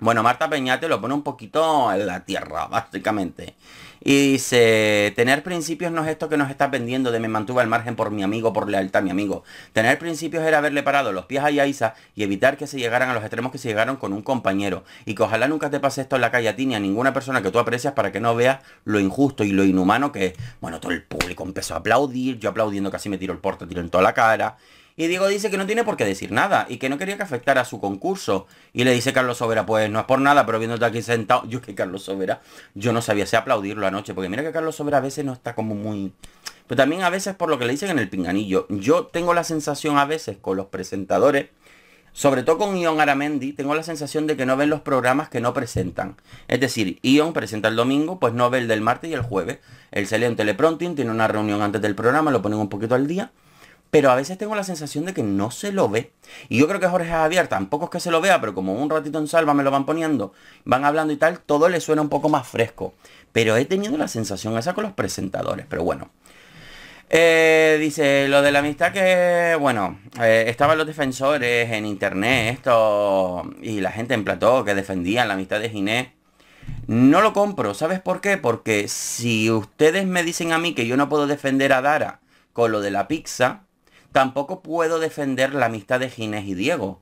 Bueno, Marta Peñate lo pone un poquito en la tierra, básicamente. Y dice, tener principios no es esto que nos estás vendiendo de me mantuve al margen por mi amigo, por lealtad a mi amigo. Tener principios era haberle parado los pies a Yaisa y evitar que se llegaran a los extremos que se llegaron con un compañero. Y que ojalá nunca te pase esto en la calle a ti ni a ninguna persona que tú aprecias para que no veas lo injusto y lo inhumano que es. Bueno, todo el público empezó a aplaudir, yo aplaudiendo casi me tiro el tiro en toda la cara. Y Diego dice que no tiene por qué decir nada y que no quería que afectara a su concurso. Y le dice Carlos Sobera, pues no es por nada, pero viéndote aquí sentado, yo es que Carlos Sobera, yo no sabía si aplaudirlo anoche, porque mira que Carlos Sobera a veces no está como muy... Pero también a veces por lo que le dicen en el pinganillo. Yo tengo la sensación a veces con los presentadores sobre todo con Ion Aramendi, tengo la sensación de que no ven los programas que no presentan. Es decir, Ion presenta el domingo, pues no ve el del martes y el jueves. Él se lee un teleprompting, tiene una reunión antes del programa, lo ponen un poquito al día pero a veces tengo la sensación de que no se lo ve. Y yo creo que Jorge Javier tampoco es que se lo vea, pero como un ratito en salva me lo van poniendo, van hablando y tal, todo le suena un poco más fresco. Pero he tenido la sensación esa con los presentadores, pero bueno. Eh, dice, lo de la amistad que, bueno, eh, estaban los defensores en internet, esto, y la gente en plató que defendían la amistad de Ginés. No lo compro, ¿sabes por qué? Porque si ustedes me dicen a mí que yo no puedo defender a Dara con lo de la pizza, Tampoco puedo defender la amistad de Ginés y Diego.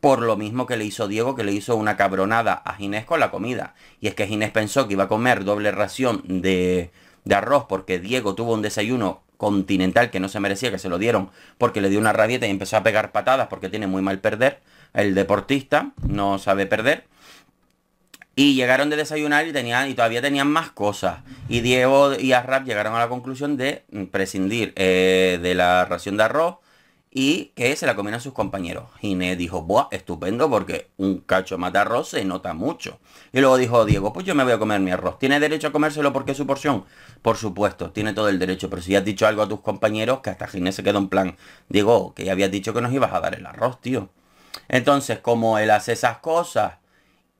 Por lo mismo que le hizo Diego, que le hizo una cabronada a Ginés con la comida. Y es que Ginés pensó que iba a comer doble ración de, de arroz porque Diego tuvo un desayuno continental que no se merecía, que se lo dieron porque le dio una rabieta y empezó a pegar patadas porque tiene muy mal perder. El deportista no sabe perder. Y llegaron de desayunar y tenían y todavía tenían más cosas. Y Diego y Arrap llegaron a la conclusión de mm, prescindir eh, de la ración de arroz y que se la comieran sus compañeros. Ginés dijo, Buah, estupendo porque un cacho más de arroz se nota mucho. Y luego dijo Diego, pues yo me voy a comer mi arroz. ¿Tiene derecho a comérselo porque es su porción? Por supuesto, tiene todo el derecho. Pero si has dicho algo a tus compañeros, que hasta Ginés se quedó en plan, Diego, que ya habías dicho que nos ibas a dar el arroz, tío. Entonces, como él hace esas cosas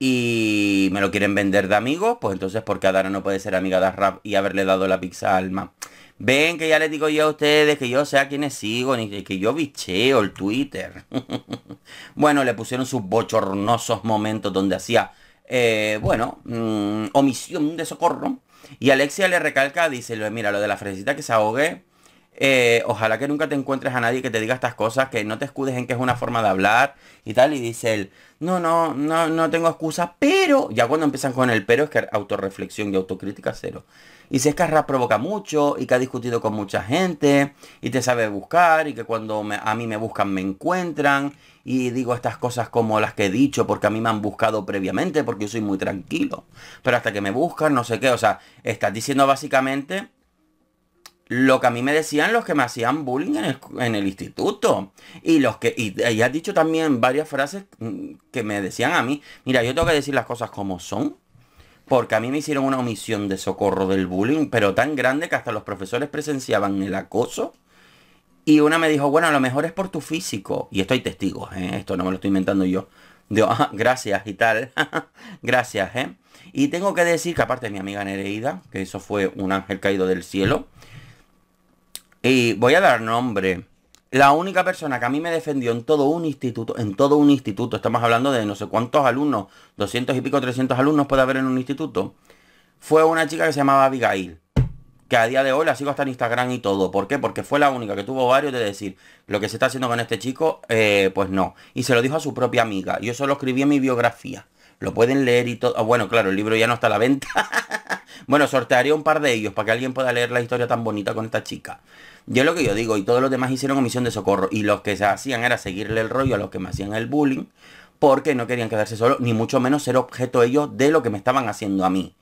y me lo quieren vender de amigo, pues entonces porque Adara no puede ser amiga de Rap y haberle dado la pizza Alma. Ven que ya les digo yo a ustedes que yo sea a quiénes sigo, ni que yo bicheo el Twitter. bueno, le pusieron sus bochornosos momentos donde hacía, eh, bueno, mm, omisión de socorro. Y Alexia le recalca, dice, mira, lo de la fresita que se ahogue, eh, ojalá que nunca te encuentres a nadie que te diga estas cosas, que no te escudes en que es una forma de hablar y tal. Y dice él, no, no, no, no tengo excusa, pero ya cuando empiezan con el pero es que autorreflexión y autocrítica cero. Y si es que provoca mucho y que ha discutido con mucha gente y te sabe buscar y que cuando a mí me buscan me encuentran y digo estas cosas como las que he dicho porque a mí me han buscado previamente porque yo soy muy tranquilo. Pero hasta que me buscan, no sé qué, o sea, estás diciendo básicamente lo que a mí me decían los que me hacían bullying en el, instituto. Y los que, y, y, has dicho también varias frases mm, que me decían a mí, mira, yo tengo que decir las cosas como son, porque a mí me hicieron una omisión de socorro del bullying, pero tan grande que hasta los profesores presenciaban el acoso. Y una me dijo, bueno, a lo mejor es por tu físico. Y esto hay testigos, ¿eh? esto no me lo estoy inventando yo. Digo, ah, gracias y tal. gracias, ¿eh? Y tengo que decir que aparte de mi amiga Nereida, que eso fue un ángel caído del cielo, y voy a dar nombre. La única persona que a mí me defendió en todo un instituto, en todo un instituto, estamos hablando de no sé cuántos alumnos, 200 y pico, 300 alumnos puede haber en un instituto, fue una chica que se llamaba Abigail que a día de hoy la sigo hasta en Instagram y todo. ¿Por qué? Porque fue la única que tuvo varios de decir, lo que se está haciendo con este chico, eh, pues no. Y se lo dijo a su propia amiga. Yo solo escribí mi biografía. Lo pueden leer y todo. Ah, bueno, claro, el libro ya no está a la venta. bueno, sortearía un par de ellos para que alguien pueda leer la historia tan bonita con esta chica. Yo lo que yo digo, y todos los demás hicieron omisión de socorro, y los que se hacían era seguirle el rollo a los que me hacían el bullying, porque no querían quedarse solos, ni mucho menos ser objeto ellos de lo que me estaban haciendo a mí.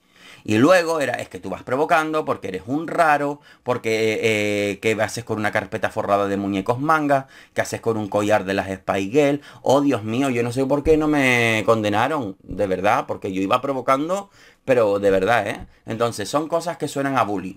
Y luego era, es que tú vas provocando porque eres un raro, porque eh, que haces con una carpeta forrada de muñecos manga, que haces con un collar de las Spy Oh, Dios mío, yo no sé por qué no me condenaron, de verdad, porque yo iba provocando, pero de verdad, ¿eh? Entonces son cosas que suenan a bullying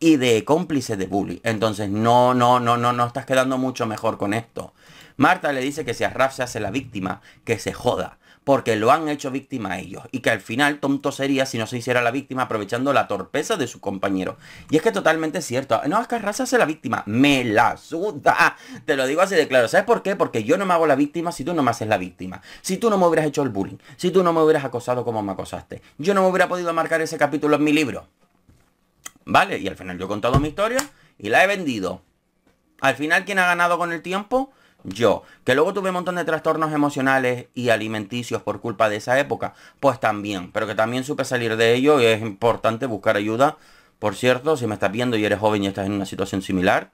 y de cómplice de bullying Entonces no, no, no, no, no estás quedando mucho mejor con esto. Marta le dice que si Raf se hace la víctima, que se joda, porque lo han hecho víctima a ellos, y que al final tonto sería si no se hiciera la víctima aprovechando la torpeza de su compañero. Y es que totalmente cierto, no, es que se hace la víctima, me la suda, te lo digo así de claro, ¿sabes por qué? Porque yo no me hago la víctima si tú no me haces la víctima, si tú no me hubieras hecho el bullying, si tú no me hubieras acosado como me acosaste, yo no me hubiera podido marcar ese capítulo en mi libro. ¿Vale? Y al final yo he contado mi historia y la he vendido. Al final, ¿quién ha ganado con el tiempo? Yo. Que luego tuve un montón de trastornos emocionales y alimenticios por culpa de esa época. Pues también. Pero que también supe salir de ello y es importante buscar ayuda. Por cierto, si me estás viendo y eres joven y estás en una situación similar,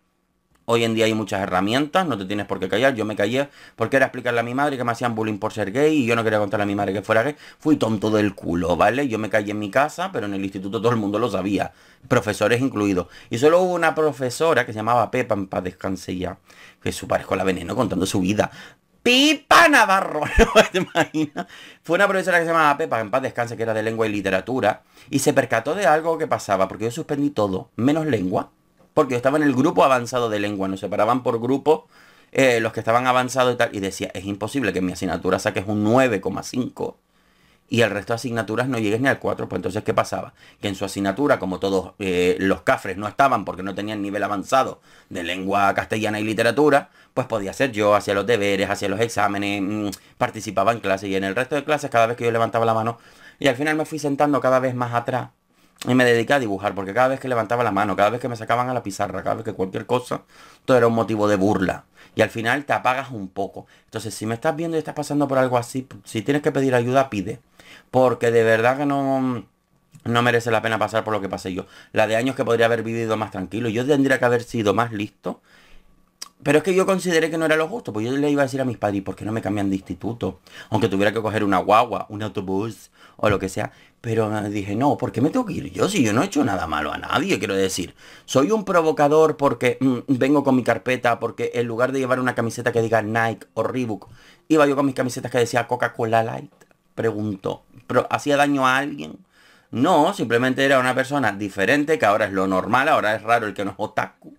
Hoy en día hay muchas herramientas, no te tienes por qué callar. Yo me callé porque era explicarle a mi madre que me hacían bullying por ser gay y yo no quería contarle a mi madre que fuera gay. Fui tonto del culo, ¿vale? Yo me callé en mi casa, pero en el instituto todo el mundo lo sabía, profesores incluidos. Y solo hubo una profesora que se llamaba Pepa, en paz descanse ya, que su parejo la veneno contando su vida. Pipa Navarro, te imaginas? Fue una profesora que se llamaba Pepa, en paz descanse, que era de lengua y literatura, y se percató de algo que pasaba, porque yo suspendí todo, menos lengua porque yo estaba en el grupo avanzado de lengua, nos separaban por grupo eh, los que estaban avanzados y tal, y decía, es imposible que en mi asignatura saques un 9,5 y el resto de asignaturas no llegues ni al 4. Pues entonces, ¿qué pasaba? Que en su asignatura, como todos eh, los cafres no estaban porque no tenían nivel avanzado de lengua castellana y literatura, pues podía ser yo, hacía los deberes, hacía los exámenes, mm, participaba en clases y en el resto de clases cada vez que yo levantaba la mano. Y al final me fui sentando cada vez más atrás y me dediqué a dibujar, porque cada vez que levantaba la mano, cada vez que me sacaban a la pizarra, cada vez que cualquier cosa, todo era un motivo de burla. Y al final te apagas un poco. Entonces, si me estás viendo y estás pasando por algo así, si tienes que pedir ayuda, pide. Porque de verdad que no, no merece la pena pasar por lo que pasé yo. La de años que podría haber vivido más tranquilo. Yo tendría que haber sido más listo pero es que yo consideré que no era lo justo, pues yo le iba a decir a mis padres, ¿por qué no me cambian de instituto? Aunque tuviera que coger una guagua, un autobús o lo que sea. Pero ah, dije, no, ¿por qué me tengo que ir yo si yo no he hecho nada malo a nadie? Quiero decir, soy un provocador porque mm, vengo con mi carpeta, porque en lugar de llevar una camiseta que diga Nike o Reebok, iba yo con mis camisetas que decía Coca-Cola Light. Preguntó, ¿pero hacía daño a alguien? No, simplemente era una persona diferente que ahora es lo normal, ahora es raro el que no es otaku.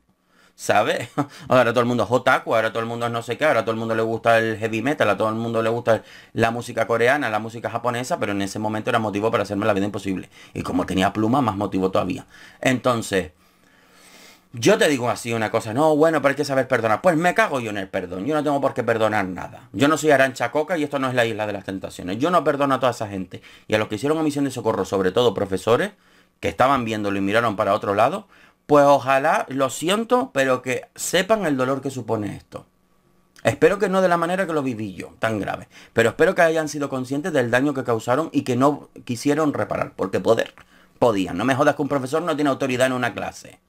¿sabes? Ahora todo el mundo es otaku, ahora todo el mundo es no sé qué, ahora todo el mundo le gusta el heavy metal, a todo el mundo le gusta la música coreana, la música japonesa, pero en ese momento era motivo para hacerme la vida imposible. Y como tenía pluma, más motivo todavía. Entonces, yo te digo así una cosa, no, bueno, pero hay que saber perdonar. Pues me cago yo en el perdón, yo no tengo por qué perdonar nada. Yo no soy Arancha Coca y esto no es la isla de las tentaciones. Yo no perdono a toda esa gente. Y a los que hicieron omisión de socorro, sobre todo profesores, que estaban viéndolo y miraron para otro lado, pues ojalá, lo siento, pero que sepan el dolor que supone esto. Espero que no de la manera que lo viví yo, tan grave. Pero espero que hayan sido conscientes del daño que causaron y que no quisieron reparar, porque poder, podían. No me jodas que un profesor no tiene autoridad en una clase.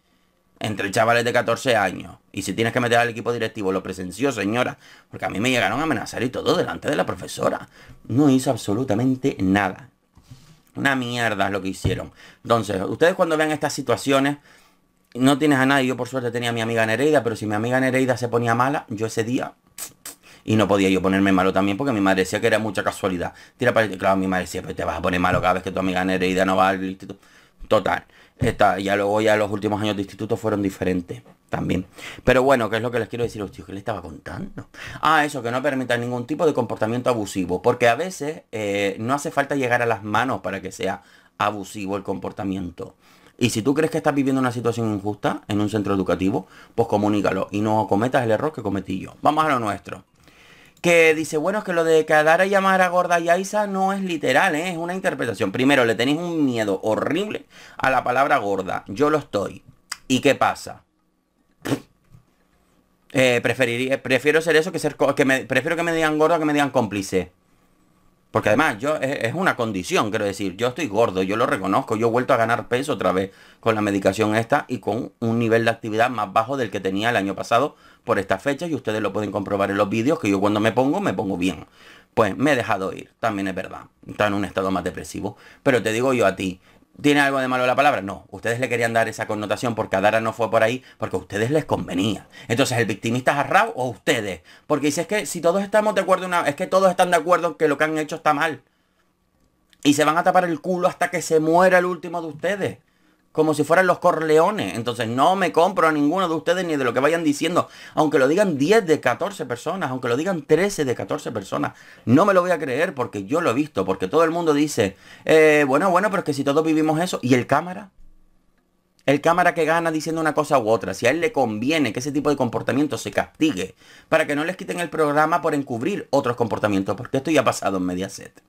Entre chavales de 14 años. Y si tienes que meter al equipo directivo, lo presenció, señora. Porque a mí me llegaron a amenazar y todo delante de la profesora. No hizo absolutamente nada. Una mierda lo que hicieron. Entonces, ustedes cuando vean estas situaciones, no tienes a nadie. Yo por suerte tenía a mi amiga Nereida, pero si mi amiga Nereida se ponía mala, yo ese día... Y no podía yo ponerme malo también porque mi madre decía que era mucha casualidad. Tira para el... Claro, mi madre decía, pues te vas a poner malo cada vez que tu amiga Nereida no va al instituto. Total. Esta, ya luego ya los últimos años de instituto fueron diferentes también. Pero bueno, ¿qué es lo que les quiero decir a los tíos? ¿Qué les estaba contando? Ah, eso, que no permita ningún tipo de comportamiento abusivo. Porque a veces eh, no hace falta llegar a las manos para que sea abusivo el comportamiento. Y si tú crees que estás viviendo una situación injusta en un centro educativo, pues comunícalo y no cometas el error que cometí yo. Vamos a lo nuestro. Que dice, bueno, es que lo de quedar a llamar a gorda y Isa no es literal, ¿eh? es una interpretación. Primero, le tenéis un miedo horrible a la palabra gorda. Yo lo estoy. ¿Y qué pasa? Eh, prefiero ser eso que ser que me, prefiero que me digan gorda que me digan cómplice. Porque además yo es, una condición, quiero decir, yo estoy gordo, yo lo reconozco, yo he vuelto a ganar peso otra vez con la medicación esta y con un nivel de actividad más bajo del que tenía el año pasado por esta fecha y ustedes lo pueden comprobar en los vídeos que yo cuando me pongo me pongo bien. Pues me he dejado ir, también es verdad, está en un estado más depresivo. Pero te digo yo a ti, ¿Tiene algo de malo la palabra? No, ustedes le querían dar esa connotación porque Adara no fue por ahí, porque a ustedes les convenía. Entonces, ¿el victimista es Arrau o ustedes? Porque dice, es que si todos estamos de acuerdo, una, es que todos están de acuerdo que lo que han hecho está mal. Y se van a tapar el culo hasta que se muera el último de ustedes como si fueran los Corleones. Entonces no me compro a ninguno de ustedes ni de lo que vayan diciendo. Aunque lo digan 10 de 14 personas, aunque lo digan 13 de 14 personas. No me lo voy a creer porque yo lo he visto, porque todo el mundo dice, eh, bueno, bueno, pero es que si todos vivimos eso. ¿Y el cámara? El cámara que gana diciendo una cosa u otra, si a él le conviene que ese tipo de comportamiento se castigue, para que no les quiten el programa por encubrir otros comportamientos, porque esto ya ha pasado en Mediaset.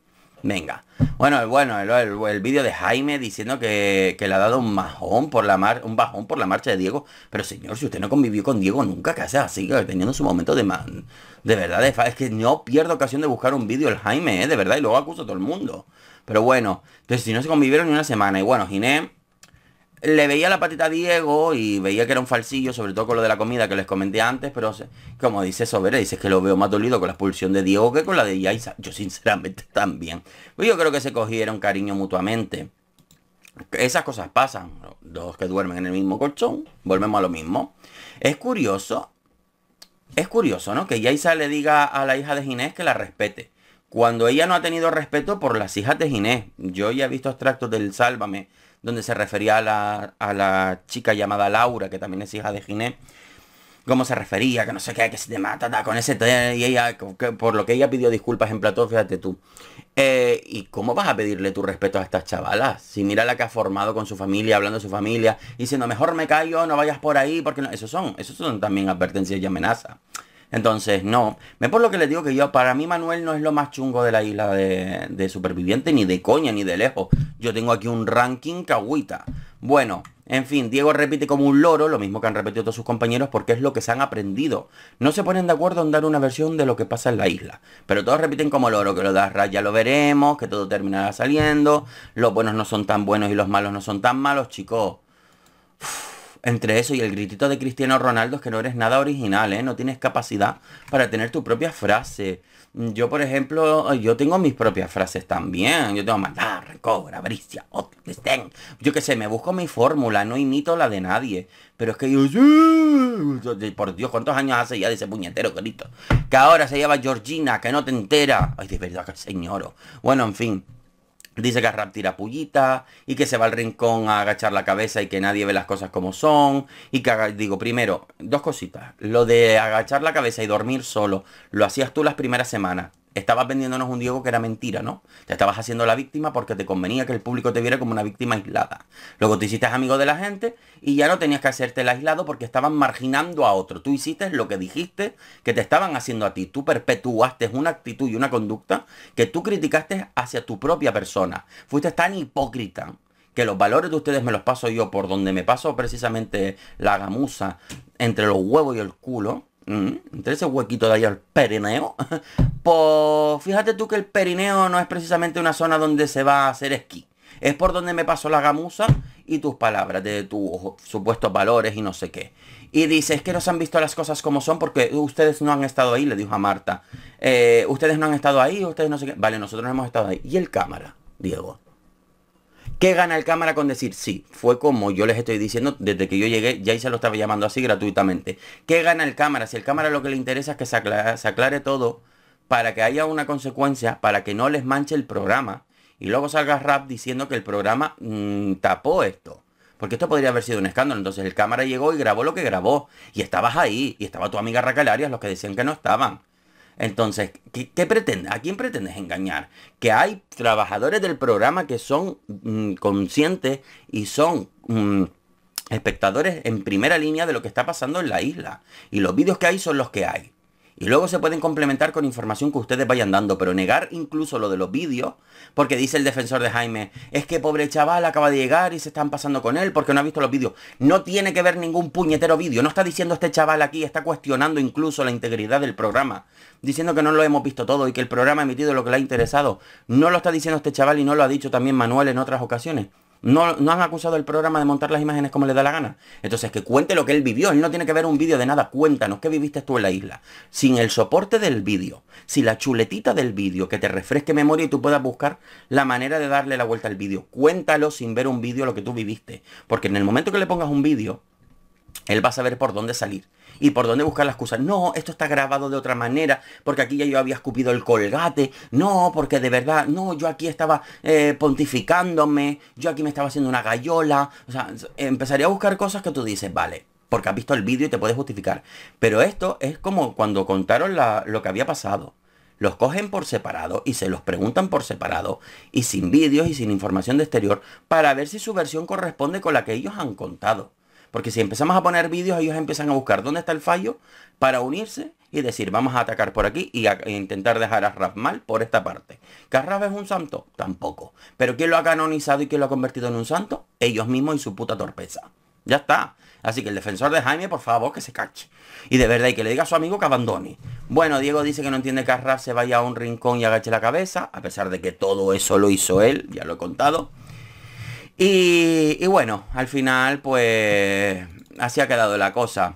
Venga. Bueno, bueno, el, el, vídeo de Jaime diciendo que, le ha dado un bajón por la mar, un bajón por la marcha de Diego. Pero señor, si usted no convivió con Diego nunca, ¿qué hace así? Teniendo su momento de man. De verdad, es que no pierdo ocasión de buscar un vídeo el Jaime, ¿eh? de verdad, y luego acuso a todo el mundo. Pero bueno, entonces si no se convivieron ni una semana. Y bueno, Jiné le veía la patita a Diego y veía que era un falsillo, sobre todo con lo de la comida que les comenté antes, pero como dice Sobera, dice que lo veo más dolido con la expulsión de Diego que con la de Yaisa. Yo sinceramente también. Pues yo creo que se cogieron cariño mutuamente. Esas cosas pasan. Dos que duermen en el mismo colchón. Volvemos a lo mismo. Es curioso. Es curioso, ¿no? Que Yaisa le diga a la hija de Ginés que la respete. Cuando ella no ha tenido respeto por las hijas de Ginés. Yo ya he visto extractos del Sálvame donde se refería a la, chica llamada Laura, que también es hija de Giné. cómo se refería, que no sé qué, que se te mata, con ese y ella, por lo que ella pidió disculpas en plató, fíjate tú. Eh, ¿Y cómo vas a pedirle tu respeto a estas chavalas? Si mira la que ha formado con su familia, hablando de su familia, diciendo, mejor me callo, no vayas por ahí, porque no. Eso son, esos son también advertencias y amenazas. Entonces, no. Me por lo que les digo que yo, para mí Manuel no es lo más chungo de la isla de, superviviente, ni de coña, ni de lejos. Yo tengo aquí un ranking cagüita. Bueno, en fin, Diego repite como un loro, lo mismo que han repetido todos sus compañeros, porque es lo que se han aprendido. No se ponen de acuerdo en dar una versión de lo que pasa en la isla. Pero todos repiten como loro, que lo das ya lo veremos, que todo terminará saliendo, los buenos no son tan buenos y los malos no son tan malos, chicos. Entre eso y el gritito de Cristiano Ronaldo es que no eres nada original, ¿eh? No tienes capacidad para tener tu propia frase. Yo, por ejemplo, yo tengo mis propias frases también. Yo tengo matar, recobra, bricia, estén. Yo qué sé, me busco mi fórmula, no imito la de nadie. Pero es que yo... Por Dios, ¿cuántos años hace ya de ese puñetero grito? Que ahora se llama Georgina, que no te entera. Ay, de verdad, que señor. Oh. Bueno, en fin. Dice que Rap tira y que se va al rincón a agachar la cabeza y que nadie ve las cosas como son. Y que, digo, primero, dos cositas. Lo de agachar la cabeza y dormir solo, lo hacías tú las primeras semanas estabas vendiéndonos un Diego que era mentira, ¿no? Te estabas haciendo la víctima porque te convenía que el público te viera como una víctima aislada. Luego te hiciste amigo de la gente y ya no tenías que hacerte el aislado porque estaban marginando a otro. Tú hiciste lo que dijiste que te estaban haciendo a ti. Tú perpetuaste una actitud y una conducta que tú criticaste hacia tu propia persona. Fuiste tan hipócrita que los valores de ustedes me los paso yo por donde me paso precisamente la gamusa entre los huevos y el culo Mm, entre ese huequito de allá al perineo. pues fíjate tú que el perineo no es precisamente una zona donde se va a hacer esquí. Es por donde me pasó la gamusa y tus palabras de tus supuestos valores y no sé qué. Y dice, es que no se han visto las cosas como son porque ustedes no han estado ahí, le dijo a Marta. Eh, ustedes no han estado ahí, ustedes no sé qué. Vale, nosotros no hemos estado ahí. Y el cámara, Diego. ¿Qué gana el cámara con decir sí? Fue como yo les estoy diciendo desde que yo llegué, ya se lo estaba llamando así gratuitamente. ¿Qué gana el cámara? Si el cámara lo que le interesa es que se aclare, todo para que haya una consecuencia, para que no les manche el programa. Y luego salga Rap diciendo que el programa mm, tapó esto. Porque esto podría haber sido un escándalo. Entonces el cámara llegó y grabó lo que grabó. Y estabas ahí. Y estaba tu amiga Racalarias los que decían que no estaban. Entonces, ¿qué, pretende? ¿A quién pretendes engañar? Que hay trabajadores del programa que son mm, conscientes y son... Mm, espectadores en primera línea de lo que está pasando en la isla. Y los vídeos que hay son los que hay. Y luego se pueden complementar con información que ustedes vayan dando, pero negar incluso lo de los vídeos, porque dice el defensor de Jaime, es que pobre chaval acaba de llegar y se están pasando con él porque no ha visto los vídeos. No tiene que ver ningún puñetero vídeo, no está diciendo este chaval aquí, está cuestionando incluso la integridad del programa, diciendo que no lo hemos visto todo y que el programa ha emitido lo que le ha interesado. No lo está diciendo este chaval y no lo ha dicho también Manuel en otras ocasiones. No, han acusado el programa de montar las imágenes como le da la gana. Entonces, que cuente lo que él vivió. Él no tiene que ver un vídeo de nada. Cuéntanos qué viviste tú en la isla. Sin el soporte del vídeo, sin la chuletita del vídeo, que te refresque memoria y tú puedas buscar la manera de darle la vuelta al vídeo. Cuéntalo sin ver un vídeo lo que tú viviste. Porque en el momento que le pongas un vídeo, él va a saber por dónde salir y por dónde buscar las excusa. No, esto está grabado de otra manera, porque aquí ya yo había escupido el colgate. No, porque de verdad, no, yo aquí estaba eh, pontificándome, yo aquí me estaba haciendo una gallola. O sea, empezaría a buscar cosas que tú dices, vale, porque has visto el vídeo y te puedes justificar. Pero esto es como cuando contaron lo que había pasado. Los cogen por separado y se los preguntan por separado y sin vídeos y sin información de exterior para ver si su versión corresponde con la que ellos han contado. Porque si empezamos a poner vídeos, ellos empiezan a buscar dónde está el fallo para unirse y decir, vamos a atacar por aquí y a, e intentar dejar a Raf mal por esta parte. ¿Que es un santo? Tampoco. Pero ¿quién lo ha canonizado y quién lo ha convertido en un santo? Ellos mismos y su puta torpeza. Ya está. Así que el defensor de Jaime, por favor, que se cache. Y de verdad, y que le diga a su amigo que abandone. Bueno, Diego dice que no entiende que Raf se vaya a un rincón y agache la cabeza, a pesar de que todo eso lo hizo él, ya lo he contado. Y, bueno, al final pues así ha quedado la cosa.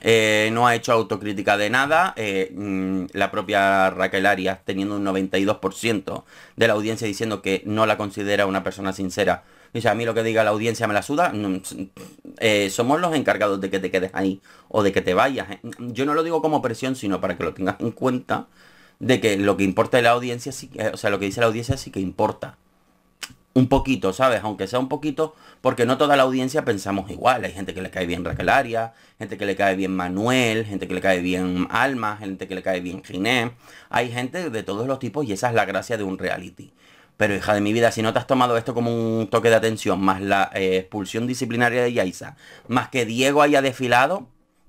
Eh, no ha hecho autocrítica de nada. Eh, mm, la propia Raquel Arias teniendo un 92% de la audiencia diciendo que no la considera una persona sincera. Dice, a mí lo que diga la audiencia me la suda. Mm, mm, eh, somos los encargados de que te quedes ahí o de que te vayas. Yo no lo digo como presión, sino para que lo tengas en cuenta de que lo que importa es la audiencia, o sea, lo que dice la audiencia sí que importa un poquito, ¿sabes? Aunque sea un poquito, porque no toda la audiencia pensamos igual. Hay gente que le cae bien Raquel gente que le cae bien Manuel, gente que le cae bien Alma, gente que le cae bien Ginés. Hay gente de todos los tipos y esa es la gracia de un reality. Pero hija de mi vida, si no te has tomado esto como un toque de atención, más la eh, expulsión disciplinaria de Yaisa, más que Diego haya desfilado,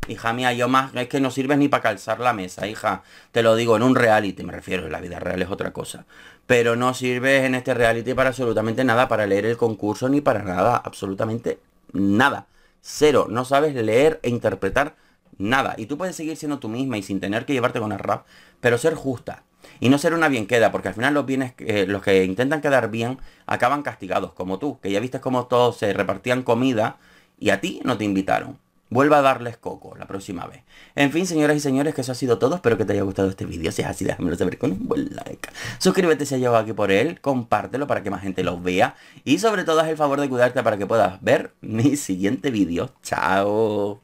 Hija mía, yo más, es que no sirves ni para calzar la mesa, hija. Te lo digo, en un reality me refiero, la vida real es otra cosa. Pero no sirves en este reality para absolutamente nada, para leer el concurso ni para nada, absolutamente nada. Cero, no sabes leer e interpretar nada. Y tú puedes seguir siendo tú misma y sin tener que llevarte con el rap, pero ser justa. Y no ser una bien queda, porque al final los bienes, eh, los que intentan quedar bien, acaban castigados, como tú, que ya viste cómo todos se repartían comida y a ti no te invitaron vuelva a darles coco la próxima vez. En fin, señoras y señores, que eso ha sido todo. Espero que te haya gustado este vídeo. Si es así, déjamelo saber con un buen like. Suscríbete si has llegado aquí por él. Compártelo para que más gente lo vea. Y sobre todo, haz el favor de cuidarte para que puedas ver mi siguiente vídeo. Chao.